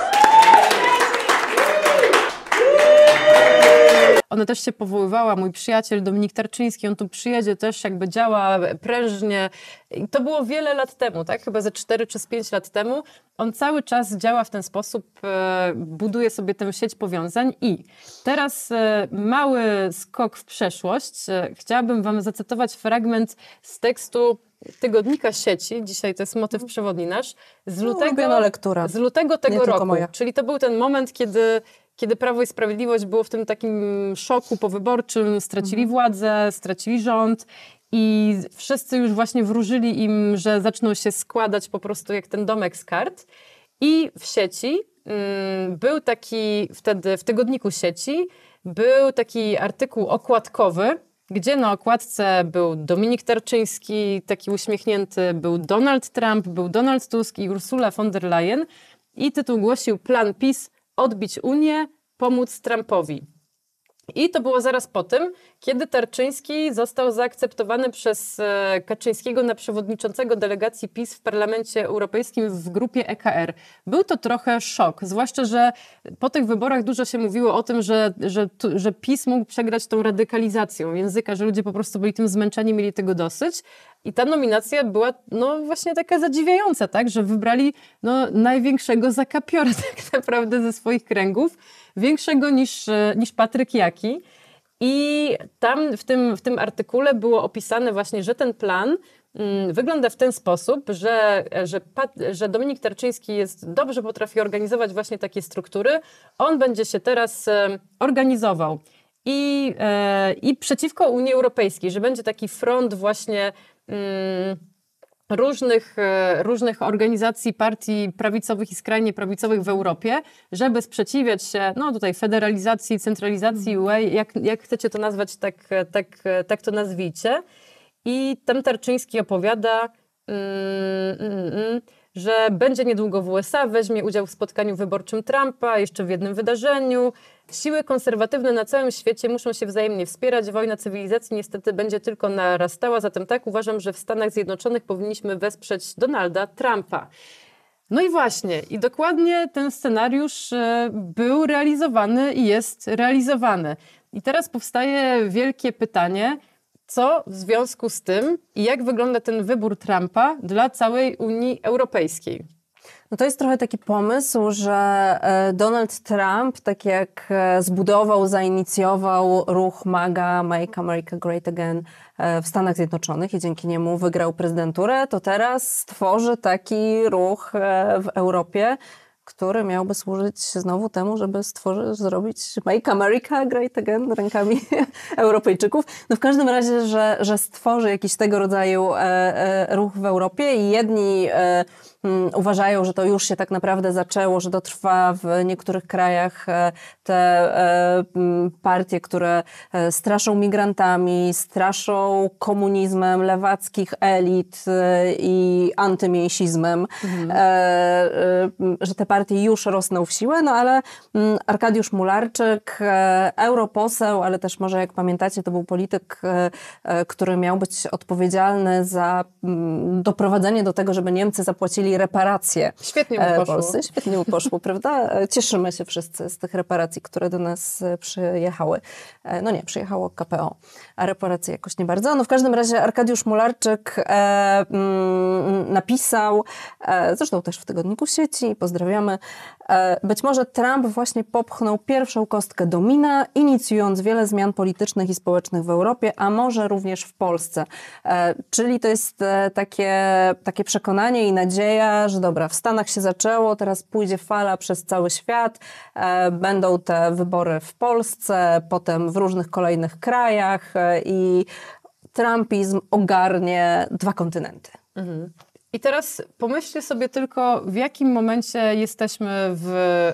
ona też się powoływała, mój przyjaciel Dominik Tarczyński, on tu przyjedzie też, jakby działa prężnie. I to było wiele lat temu, tak? Chyba ze 4 czy z 5 lat temu. On cały czas działa w ten sposób, e, buduje sobie tę sieć powiązań i teraz e, mały skok w przeszłość. E, chciałabym Wam zacytować fragment z tekstu tygodnika sieci, dzisiaj to jest motyw mhm. przewodni nasz, z no, lutego, no, lektura. Z lutego tego roku. Czyli to był ten moment, kiedy kiedy Prawo i Sprawiedliwość było w tym takim szoku powyborczym, stracili mhm. władzę, stracili rząd i wszyscy już właśnie wróżyli im, że zaczną się składać po prostu jak ten domek z kart. I w sieci mm, był taki wtedy, w tygodniku sieci, był taki artykuł okładkowy, gdzie na okładce był Dominik Tarczyński, taki uśmiechnięty, był Donald Trump, był Donald Tusk i Ursula von der Leyen. I tytuł głosił Plan PiS odbić Unię, pomóc Trumpowi. I to było zaraz po tym, kiedy Tarczyński został zaakceptowany przez e, Kaczyńskiego na przewodniczącego delegacji PiS w Parlamencie Europejskim w grupie EKR. Był to trochę szok, zwłaszcza, że po tych wyborach dużo się mówiło o tym, że, że, że PiS mógł przegrać tą radykalizacją języka, że ludzie po prostu byli tym zmęczeni, mieli tego dosyć, i ta nominacja była no właśnie taka zadziwiająca, tak, że wybrali no, największego zakapiora tak naprawdę ze swoich kręgów, większego niż, niż Patryk Jaki. I tam w tym, w tym artykule było opisane właśnie, że ten plan mm, wygląda w ten sposób, że, że, Pat, że Dominik Tarczyński jest, dobrze potrafi organizować właśnie takie struktury. On będzie się teraz e, organizował. I, e, I przeciwko Unii Europejskiej, że będzie taki front właśnie Y, różnych, y, różnych organizacji partii prawicowych i skrajnie prawicowych w Europie, żeby sprzeciwiać się no tutaj federalizacji, centralizacji UE, mhm. jak, jak chcecie to nazwać, tak, tak, tak to nazwijcie. I ten Tarczyński opowiada, mm, mm, mm, że będzie niedługo w USA, weźmie udział w spotkaniu wyborczym Trumpa, jeszcze w jednym wydarzeniu, Siły konserwatywne na całym świecie muszą się wzajemnie wspierać. Wojna cywilizacji niestety będzie tylko narastała, zatem tak uważam, że w Stanach Zjednoczonych powinniśmy wesprzeć Donalda Trumpa. No i właśnie, i dokładnie ten scenariusz e, był realizowany i jest realizowany. I teraz powstaje wielkie pytanie, co w związku z tym i jak wygląda ten wybór Trumpa dla całej Unii Europejskiej? No to jest trochę taki pomysł, że e, Donald Trump, tak jak e, zbudował, zainicjował ruch MAGA, Make America Great Again e, w Stanach Zjednoczonych i dzięki niemu wygrał prezydenturę, to teraz stworzy taki ruch w Europie, który miałby służyć znowu temu, żeby stworzyć, zrobić Make America Great Again rękami Europejczyków. No w każdym razie, że, że stworzy jakiś tego rodzaju ruch w Europie i jedni Mm, uważają, że to już się tak naprawdę zaczęło, że dotrwa w niektórych krajach e, te e, mm, partie, które e, straszą migrantami, straszą komunizmem lewackich elit i antymiesizmem, mhm. że te partie już rosną w siłę, no ale mm, Arkadiusz Mularczyk, europoseł, ale też może jak pamiętacie, to był polityk, który miał być odpowiedzialny za doprowadzenie do tego, żeby Niemcy zapłacili czyli reparacje Świetnie mu e, poszło. Polsce. Świetnie mu poszło, prawda? E, cieszymy się wszyscy z tych reparacji, które do nas e, przyjechały. No nie, przyjechało KPO a reparacje jakoś nie bardzo. No w każdym razie Arkadiusz Mularczyk e, m, mm, napisał, e, zresztą też w tygodniku sieci, pozdrawiamy, e, być może Trump właśnie popchnął pierwszą kostkę domina, inicjując wiele zmian politycznych i społecznych w Europie, a może również w Polsce. E, czyli to jest e, takie, takie przekonanie i nadzieja, że dobra, w Stanach się zaczęło, teraz pójdzie fala przez cały świat, e, będą te wybory w Polsce, potem w różnych kolejnych krajach, i Trumpizm ogarnie dwa kontynenty. Mhm. I teraz pomyślcie sobie tylko, w jakim momencie jesteśmy w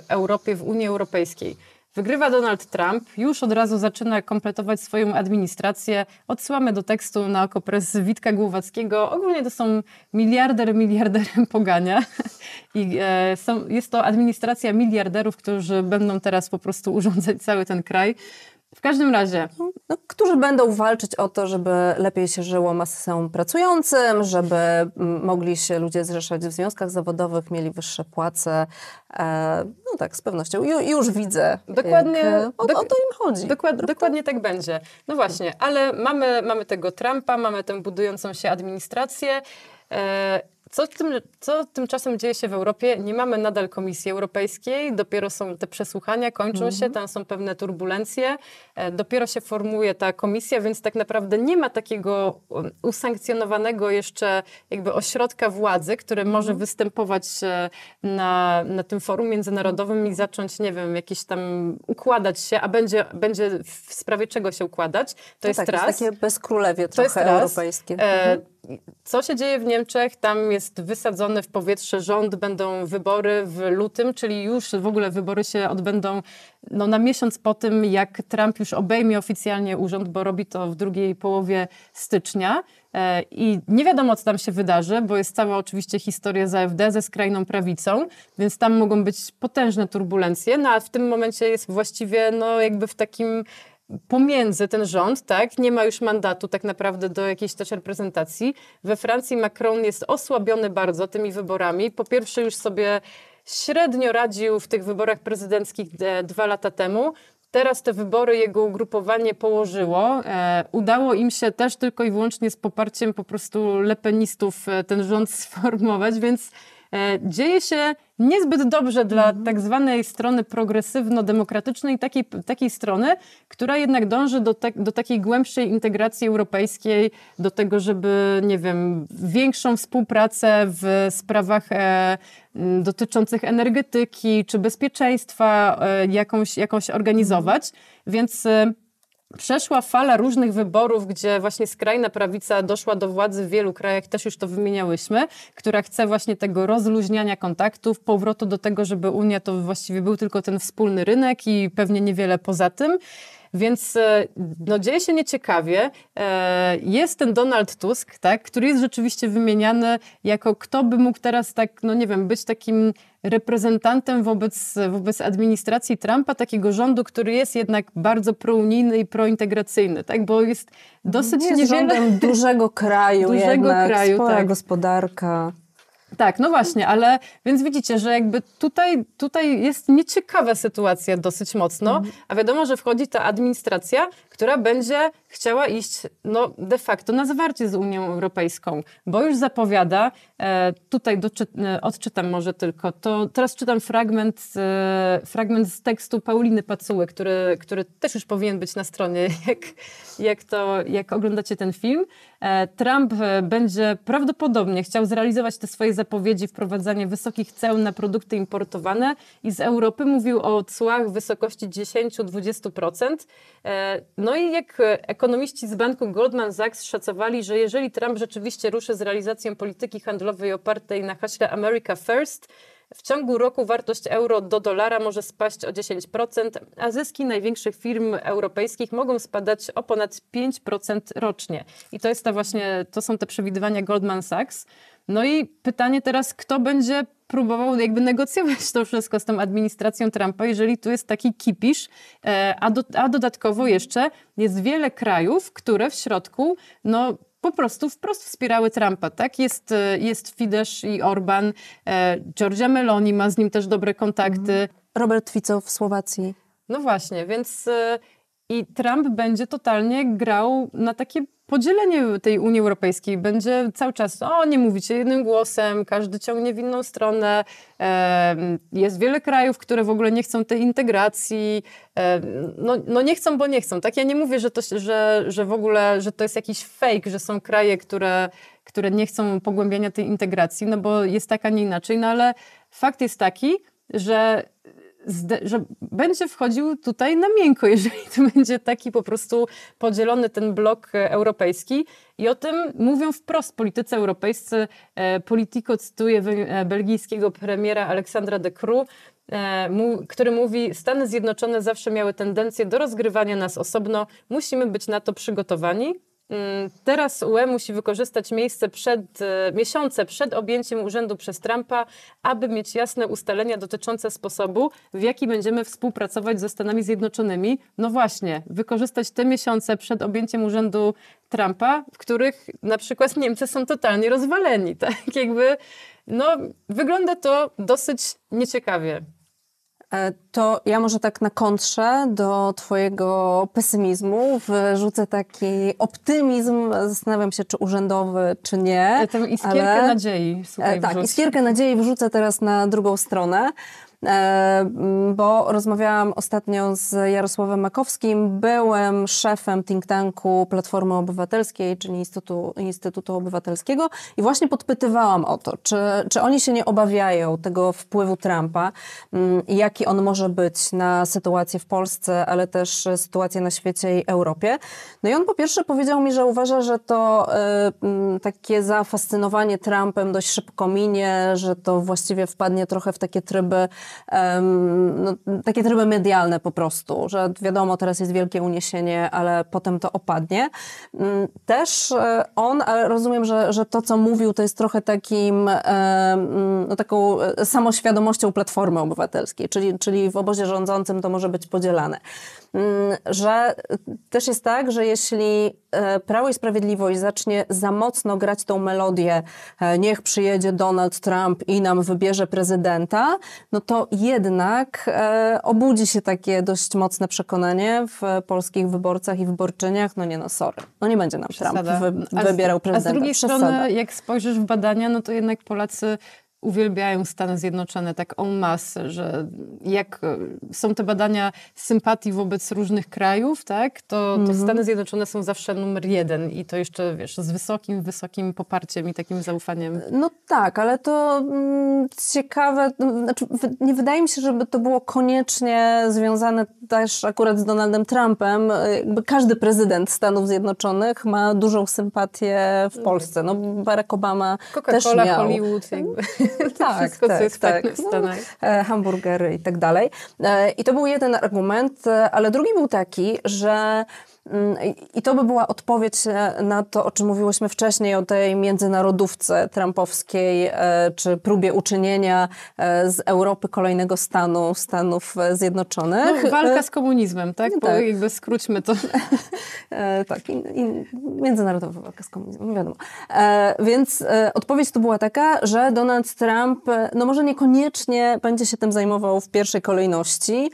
Europie, w Unii Europejskiej. Wygrywa Donald Trump, już od razu zaczyna kompletować swoją administrację. Odsyłamy do tekstu na okopres Witka Głowackiego. Ogólnie to są miliarder miliarderem pogania. I e, są, jest to administracja miliarderów, którzy będą teraz po prostu urządzać cały ten kraj. W każdym razie. No, którzy będą walczyć o to, żeby lepiej się żyło masę pracującym, żeby mm, mogli się ludzie zrzeszać w związkach zawodowych, mieli wyższe płace. E, no tak, z pewnością. Ju, już widzę. Dokładnie. Jak, e, o, o, to im chodzi. Dokład, dokładnie tak będzie. No właśnie, ale mamy, mamy tego Trumpa, mamy tę budującą się administrację. E, co, tym, co tymczasem dzieje się w Europie? Nie mamy nadal Komisji Europejskiej, dopiero są te przesłuchania, kończą się, mhm. tam są pewne turbulencje, e, dopiero się formuje ta komisja, więc tak naprawdę nie ma takiego um, usankcjonowanego jeszcze jakby ośrodka władzy, który może mhm. występować e, na, na tym forum międzynarodowym i zacząć, nie wiem, jakieś tam układać się, a będzie, będzie w sprawie czego się układać. To, to no jest tak, raz. Jest takie bezkrólewie to trochę jest raz. europejskie. E, mhm co się dzieje w Niemczech? Tam jest wysadzony w powietrze rząd, będą wybory w lutym, czyli już w ogóle wybory się odbędą no, na miesiąc po tym, jak Trump już obejmie oficjalnie urząd, bo robi to w drugiej połowie stycznia. E, I nie wiadomo, co tam się wydarzy, bo jest cała oczywiście historia z AfD, ze skrajną prawicą, więc tam mogą być potężne turbulencje, no a w tym momencie jest właściwie no, jakby w takim pomiędzy ten rząd, tak, nie ma już mandatu tak naprawdę do jakiejś też reprezentacji. We Francji Macron jest osłabiony bardzo tymi wyborami. Po pierwsze już sobie średnio radził w tych wyborach prezydenckich e, dwa lata temu. Teraz te wybory jego ugrupowanie położyło. E, udało im się też tylko i wyłącznie z poparciem po prostu lepenistów e, ten rząd sformować, więc E, dzieje się niezbyt dobrze dla mhm. tak zwanej strony progresywno-demokratycznej, takiej, takiej strony, która jednak dąży do, te, tak, do takiej głębszej integracji europejskiej, do tego, żeby, nie wiem, większą współpracę w sprawach e, dotyczących energetyki czy bezpieczeństwa e, jakąś, jakąś organizować. Mhm. Więc... E, Przeszła fala różnych wyborów, gdzie właśnie skrajna prawica doszła do władzy w wielu krajach, też już to wymieniałyśmy, która chce właśnie tego rozluźniania kontaktów, powrotu do tego, żeby Unia to właściwie był tylko ten wspólny rynek i pewnie niewiele poza tym. Więc e, no, dzieje się nieciekawie. E, jest ten Donald Tusk, tak, który jest rzeczywiście wymieniany jako kto by mógł teraz tak, no nie wiem, być takim reprezentantem wobec, wobec administracji Trumpa, takiego rządu, który jest jednak bardzo prounijny i prointegracyjny, tak? bo jest dosyć jest niewiele... rządem dużego kraju dużego jednak, kraju, spora tak. gospodarka. Tak, no właśnie, ale więc widzicie, że jakby tutaj, tutaj jest nieciekawa sytuacja dosyć mocno, mhm. a wiadomo, że wchodzi ta administracja, która będzie chciała iść no, de facto na zwarcie z Unią Europejską, bo już zapowiada, e, tutaj doczy, e, odczytam może tylko, to teraz czytam fragment, e, fragment z tekstu Pauliny Pacuły, który, który też już powinien być na stronie, jak, jak, to, jak oglądacie ten film. E, Trump e, będzie prawdopodobnie chciał zrealizować te swoje zapowiedzi wprowadzania wysokich ceł na produkty importowane i z Europy mówił o cłach w wysokości 10-20%. E, no i jak ekonomiści z banku Goldman Sachs szacowali, że jeżeli Trump rzeczywiście ruszy z realizacją polityki handlowej opartej na haśle America First, w ciągu roku wartość euro do dolara może spaść o 10%, a zyski największych firm europejskich mogą spadać o ponad 5% rocznie. I to jest ta właśnie, to są te przewidywania Goldman Sachs. No i pytanie teraz, kto będzie próbował jakby negocjować to wszystko z tą administracją Trumpa, jeżeli tu jest taki kipisz, e, a, do, a dodatkowo jeszcze jest wiele krajów, które w środku, no po prostu wprost wspierały Trumpa, tak? Jest, y, jest Fidesz i Orban, e, Giorgia Meloni ma z nim też dobre kontakty. Mhm. Robert Fico w Słowacji. No właśnie, więc y, i Trump będzie totalnie grał na takie podzielenie tej Unii Europejskiej. Będzie cały czas, o nie mówicie jednym głosem, każdy ciągnie w inną stronę. E, jest wiele krajów, które w ogóle nie chcą tej integracji. E, no, no nie chcą, bo nie chcą. Tak, ja nie mówię, że, to, że, że w ogóle, że to jest jakiś fake, że są kraje, które, które nie chcą pogłębiania tej integracji, no bo jest tak, a nie inaczej. No ale fakt jest taki, że że będzie wchodził tutaj na miękko, jeżeli to będzie taki po prostu podzielony ten blok e, europejski. I o tym mówią wprost politycy europejscy. E, Politico cytuje e, belgijskiego premiera Aleksandra de Croo, który mówi: Stany Zjednoczone zawsze miały tendencję do rozgrywania nas osobno, musimy być na to przygotowani. Y, teraz UE musi wykorzystać miejsce przed, y, miesiące przed objęciem urzędu przez Trumpa, aby mieć jasne ustalenia dotyczące sposobu, w jaki będziemy współpracować ze Stanami Zjednoczonymi. No właśnie, wykorzystać te miesiące przed objęciem urzędu Trumpa, w których na przykład Niemcy są totalnie rozwaleni. Tak jakby, no, wygląda to dosyć nieciekawie. E, to ja może tak na kontrze do Twojego pesymizmu wrzucę taki optymizm. Zastanawiam się, czy urzędowy, czy nie. Ja e, tam iskierkę ale, nadziei, słuchaj, e, Tak, wrzuć. iskierkę nadziei wrzucę teraz na drugą stronę bo rozmawiałam ostatnio z Jarosławem Makowskim, byłym szefem think tanku Platformy Obywatelskiej, czyli Instytutu, Instytutu Obywatelskiego i właśnie podpytywałam o to, czy, czy oni się nie obawiają tego wpływu Trumpa, mm, jaki on może być na sytuację w Polsce, ale też sytuację na świecie i Europie. No i on po pierwsze powiedział mi, że uważa, że to y, mm, takie zafascynowanie Trumpem dość szybko minie, że to właściwie wpadnie trochę w takie tryby no, takie tryby medialne po prostu, że wiadomo, teraz jest wielkie uniesienie, ale potem to opadnie. Mm, też e, on, ale rozumiem, że, że to, co mówił, to jest trochę takim, no, taką e, samoświadomością Platformy Obywatelskiej, czyli, czyli w obozie rządzącym to może być podzielane. Mm, że też jest tak, że jeśli e, Prawo i Sprawiedliwość zacznie za mocno grać tą melodię, niech przyjedzie Donald Trump i nam wybierze prezydenta, no to to jednak e, obudzi się takie dość mocne przekonanie w polskich wyborcach i wyborczyniach, no nie no, sorry, no nie będzie nam Przesada. Trump wy, wybierał prezydenta. A z, a z drugiej Przesada. strony, jak spojrzysz w badania, no to jednak Polacy uwielbiają Stany Zjednoczone tak en masse, że jak e, są te badania sympatii wobec różnych krajów, tak, to, to mhm. Stany Zjednoczone są zawsze numer jeden i to jeszcze, wiesz, z wysokim, wysokim poparciem i takim zaufaniem. No tak, ale to mm, ciekawe, no, znaczy, nie wydaje mi się, żeby to było koniecznie związane też akurat z Donaldem Trumpem. E, jakby każdy prezydent Stanów Zjednoczonych ma dużą sympatię w Polsce. No Barack Obama też miał. Hollywood jakby. tak, wszystko, tak, co jest tak. w Stanach. No, e, hamburgery i tak dalej. E, I to był jeden argument, e, ale drugi był taki, że Mm, I to by była odpowiedź e, na to, o czym mówiłyśmy wcześniej, o tej międzynarodówce trumpowskiej, e, czy próbie uczynienia e, z Europy kolejnego stanu, Stanów Zjednoczonych. No, walka z komunizmem, tak? No Bo tak. jakby skróćmy to. tak, i, międzynarodowa walka z komunizmem, no wiadomo. Więc odpowiedź tu była taka, że Donald Trump, no może niekoniecznie będzie się tym zajmował w pierwszej kolejności,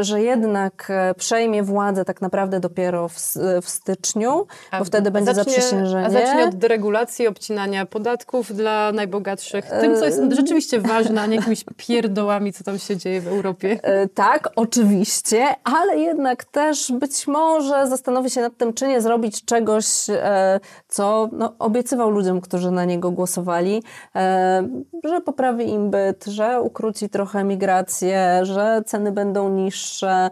że jednak przejmie władzę tak naprawdę dopiero w, w styczniu, a, bo wtedy będzie zacznie, zaprzysiężenie. A zacznie od deregulacji obcinania podatków dla najbogatszych. Tym, co jest e, rzeczywiście ważne, a nie jakimiś pierdołami, co tam się dzieje w Europie. E, tak, oczywiście, ale jednak też być może zastanowi się nad tym, czy nie zrobić czegoś, e, co no, obiecywał ludziom, którzy na niego głosowali, że poprawi im byt, że ukróci trochę migrację, że ceny będą niższe,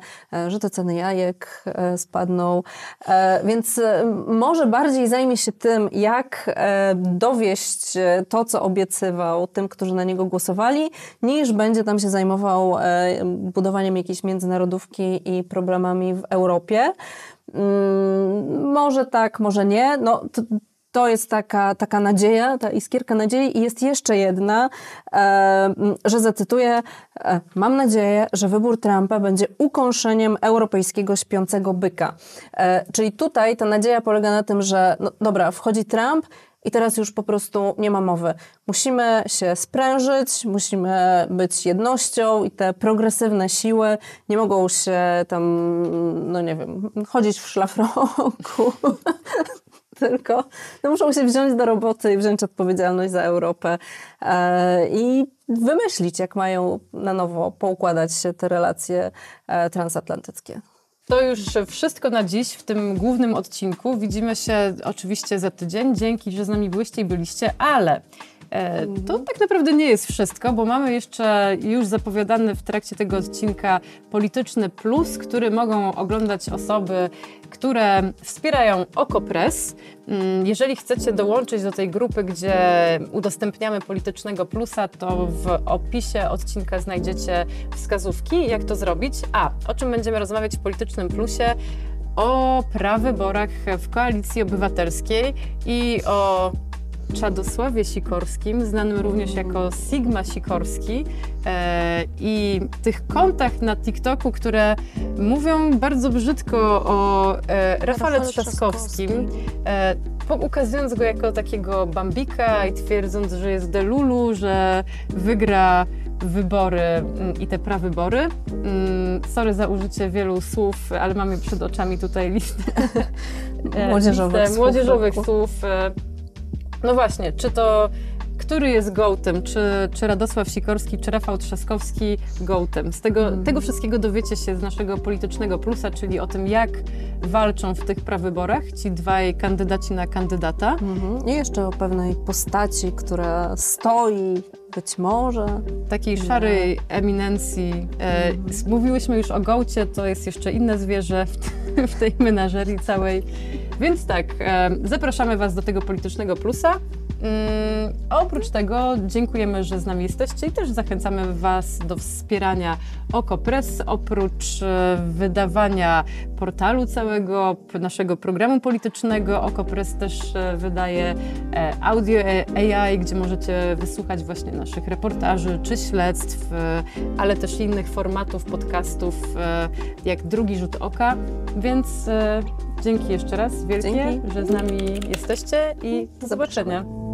że te ceny jajek spadną, E, więc e, może bardziej zajmie się tym, jak e, dowieść to, co obiecywał tym, którzy na niego głosowali, niż będzie tam się zajmował budowaniem jakiejś międzynarodówki i problemami w Europie. Mm, może tak, może nie. No, to jest taka, taka nadzieja, ta iskierka nadziei. I jest jeszcze jedna, e, że zacytuję: e, Mam nadzieję, że wybór Trumpa będzie ukąszeniem europejskiego śpiącego byka. E, czyli tutaj ta nadzieja polega na tym, że no, dobra, wchodzi Trump. I teraz już po prostu nie ma mowy. Musimy się sprężyć, musimy być jednością i te progresywne siły nie mogą się tam, no nie wiem, chodzić w szlafroku, tylko no muszą się wziąć do roboty i wziąć odpowiedzialność za Europę e, i wymyślić, jak mają na nowo poukładać się te relacje e, transatlantyckie. To już wszystko na dziś w tym głównym odcinku. Widzimy się oczywiście za tydzień. Dzięki, że z nami byłyście i byliście, ale E, mhm. To tak naprawdę nie jest wszystko, bo mamy jeszcze już zapowiadany w trakcie tego odcinka polityczny plus, który mogą oglądać osoby, które wspierają OkoPress. Mm, jeżeli chcecie dołączyć do tej grupy, gdzie udostępniamy politycznego plusa, to w opisie odcinka znajdziecie wskazówki, jak to zrobić. A o czym będziemy rozmawiać w politycznym plusie? O prawyborach w koalicji obywatelskiej i o Czadosławie Sikorskim, znanym również jako Sigma Sikorski. E, I tych kontach na TikToku, które mówią bardzo brzydko o e, Rafale Trzaskowskim, e, ukazując go jako takiego bambika i twierdząc, że jest delulu, że wygra wybory mm, i te prawybory. Mm, sorry za użycie wielu słów, ale mamy przed oczami tutaj listę młodzieżowych, listę młodzieżowych słów no właśnie, czy to który jest gołtem? Czy, czy Radosław Sikorski, czy Rafał Trzaskowski gołtem? Z tego, hmm. tego wszystkiego dowiecie się z naszego politycznego plusa, czyli o tym, jak walczą w tych prawyborach ci dwaj kandydaci na kandydata. mm I jeszcze o pewnej postaci, która stoi być może. Takiej szarej eminencji. E, mhm. Mówiłyśmy już o gołcie, to jest jeszcze inne zwierzę w tej menażerii całej. Więc tak, e, zapraszamy Was do tego politycznego plusa. Mm, oprócz tego dziękujemy, że z nami jesteście i też zachęcamy Was do wspierania OKO.press. Oprócz e, wydawania portalu całego, naszego programu politycznego, OKO.press też e, wydaje audio AI, gdzie możecie wysłuchać właśnie naszych reportaży czy śledztw, ale też innych formatów, podcastów, jak drugi rzut oka. Więc e, dzięki jeszcze raz wielkie, dzięki. że z nami jesteście i do zobaczenia.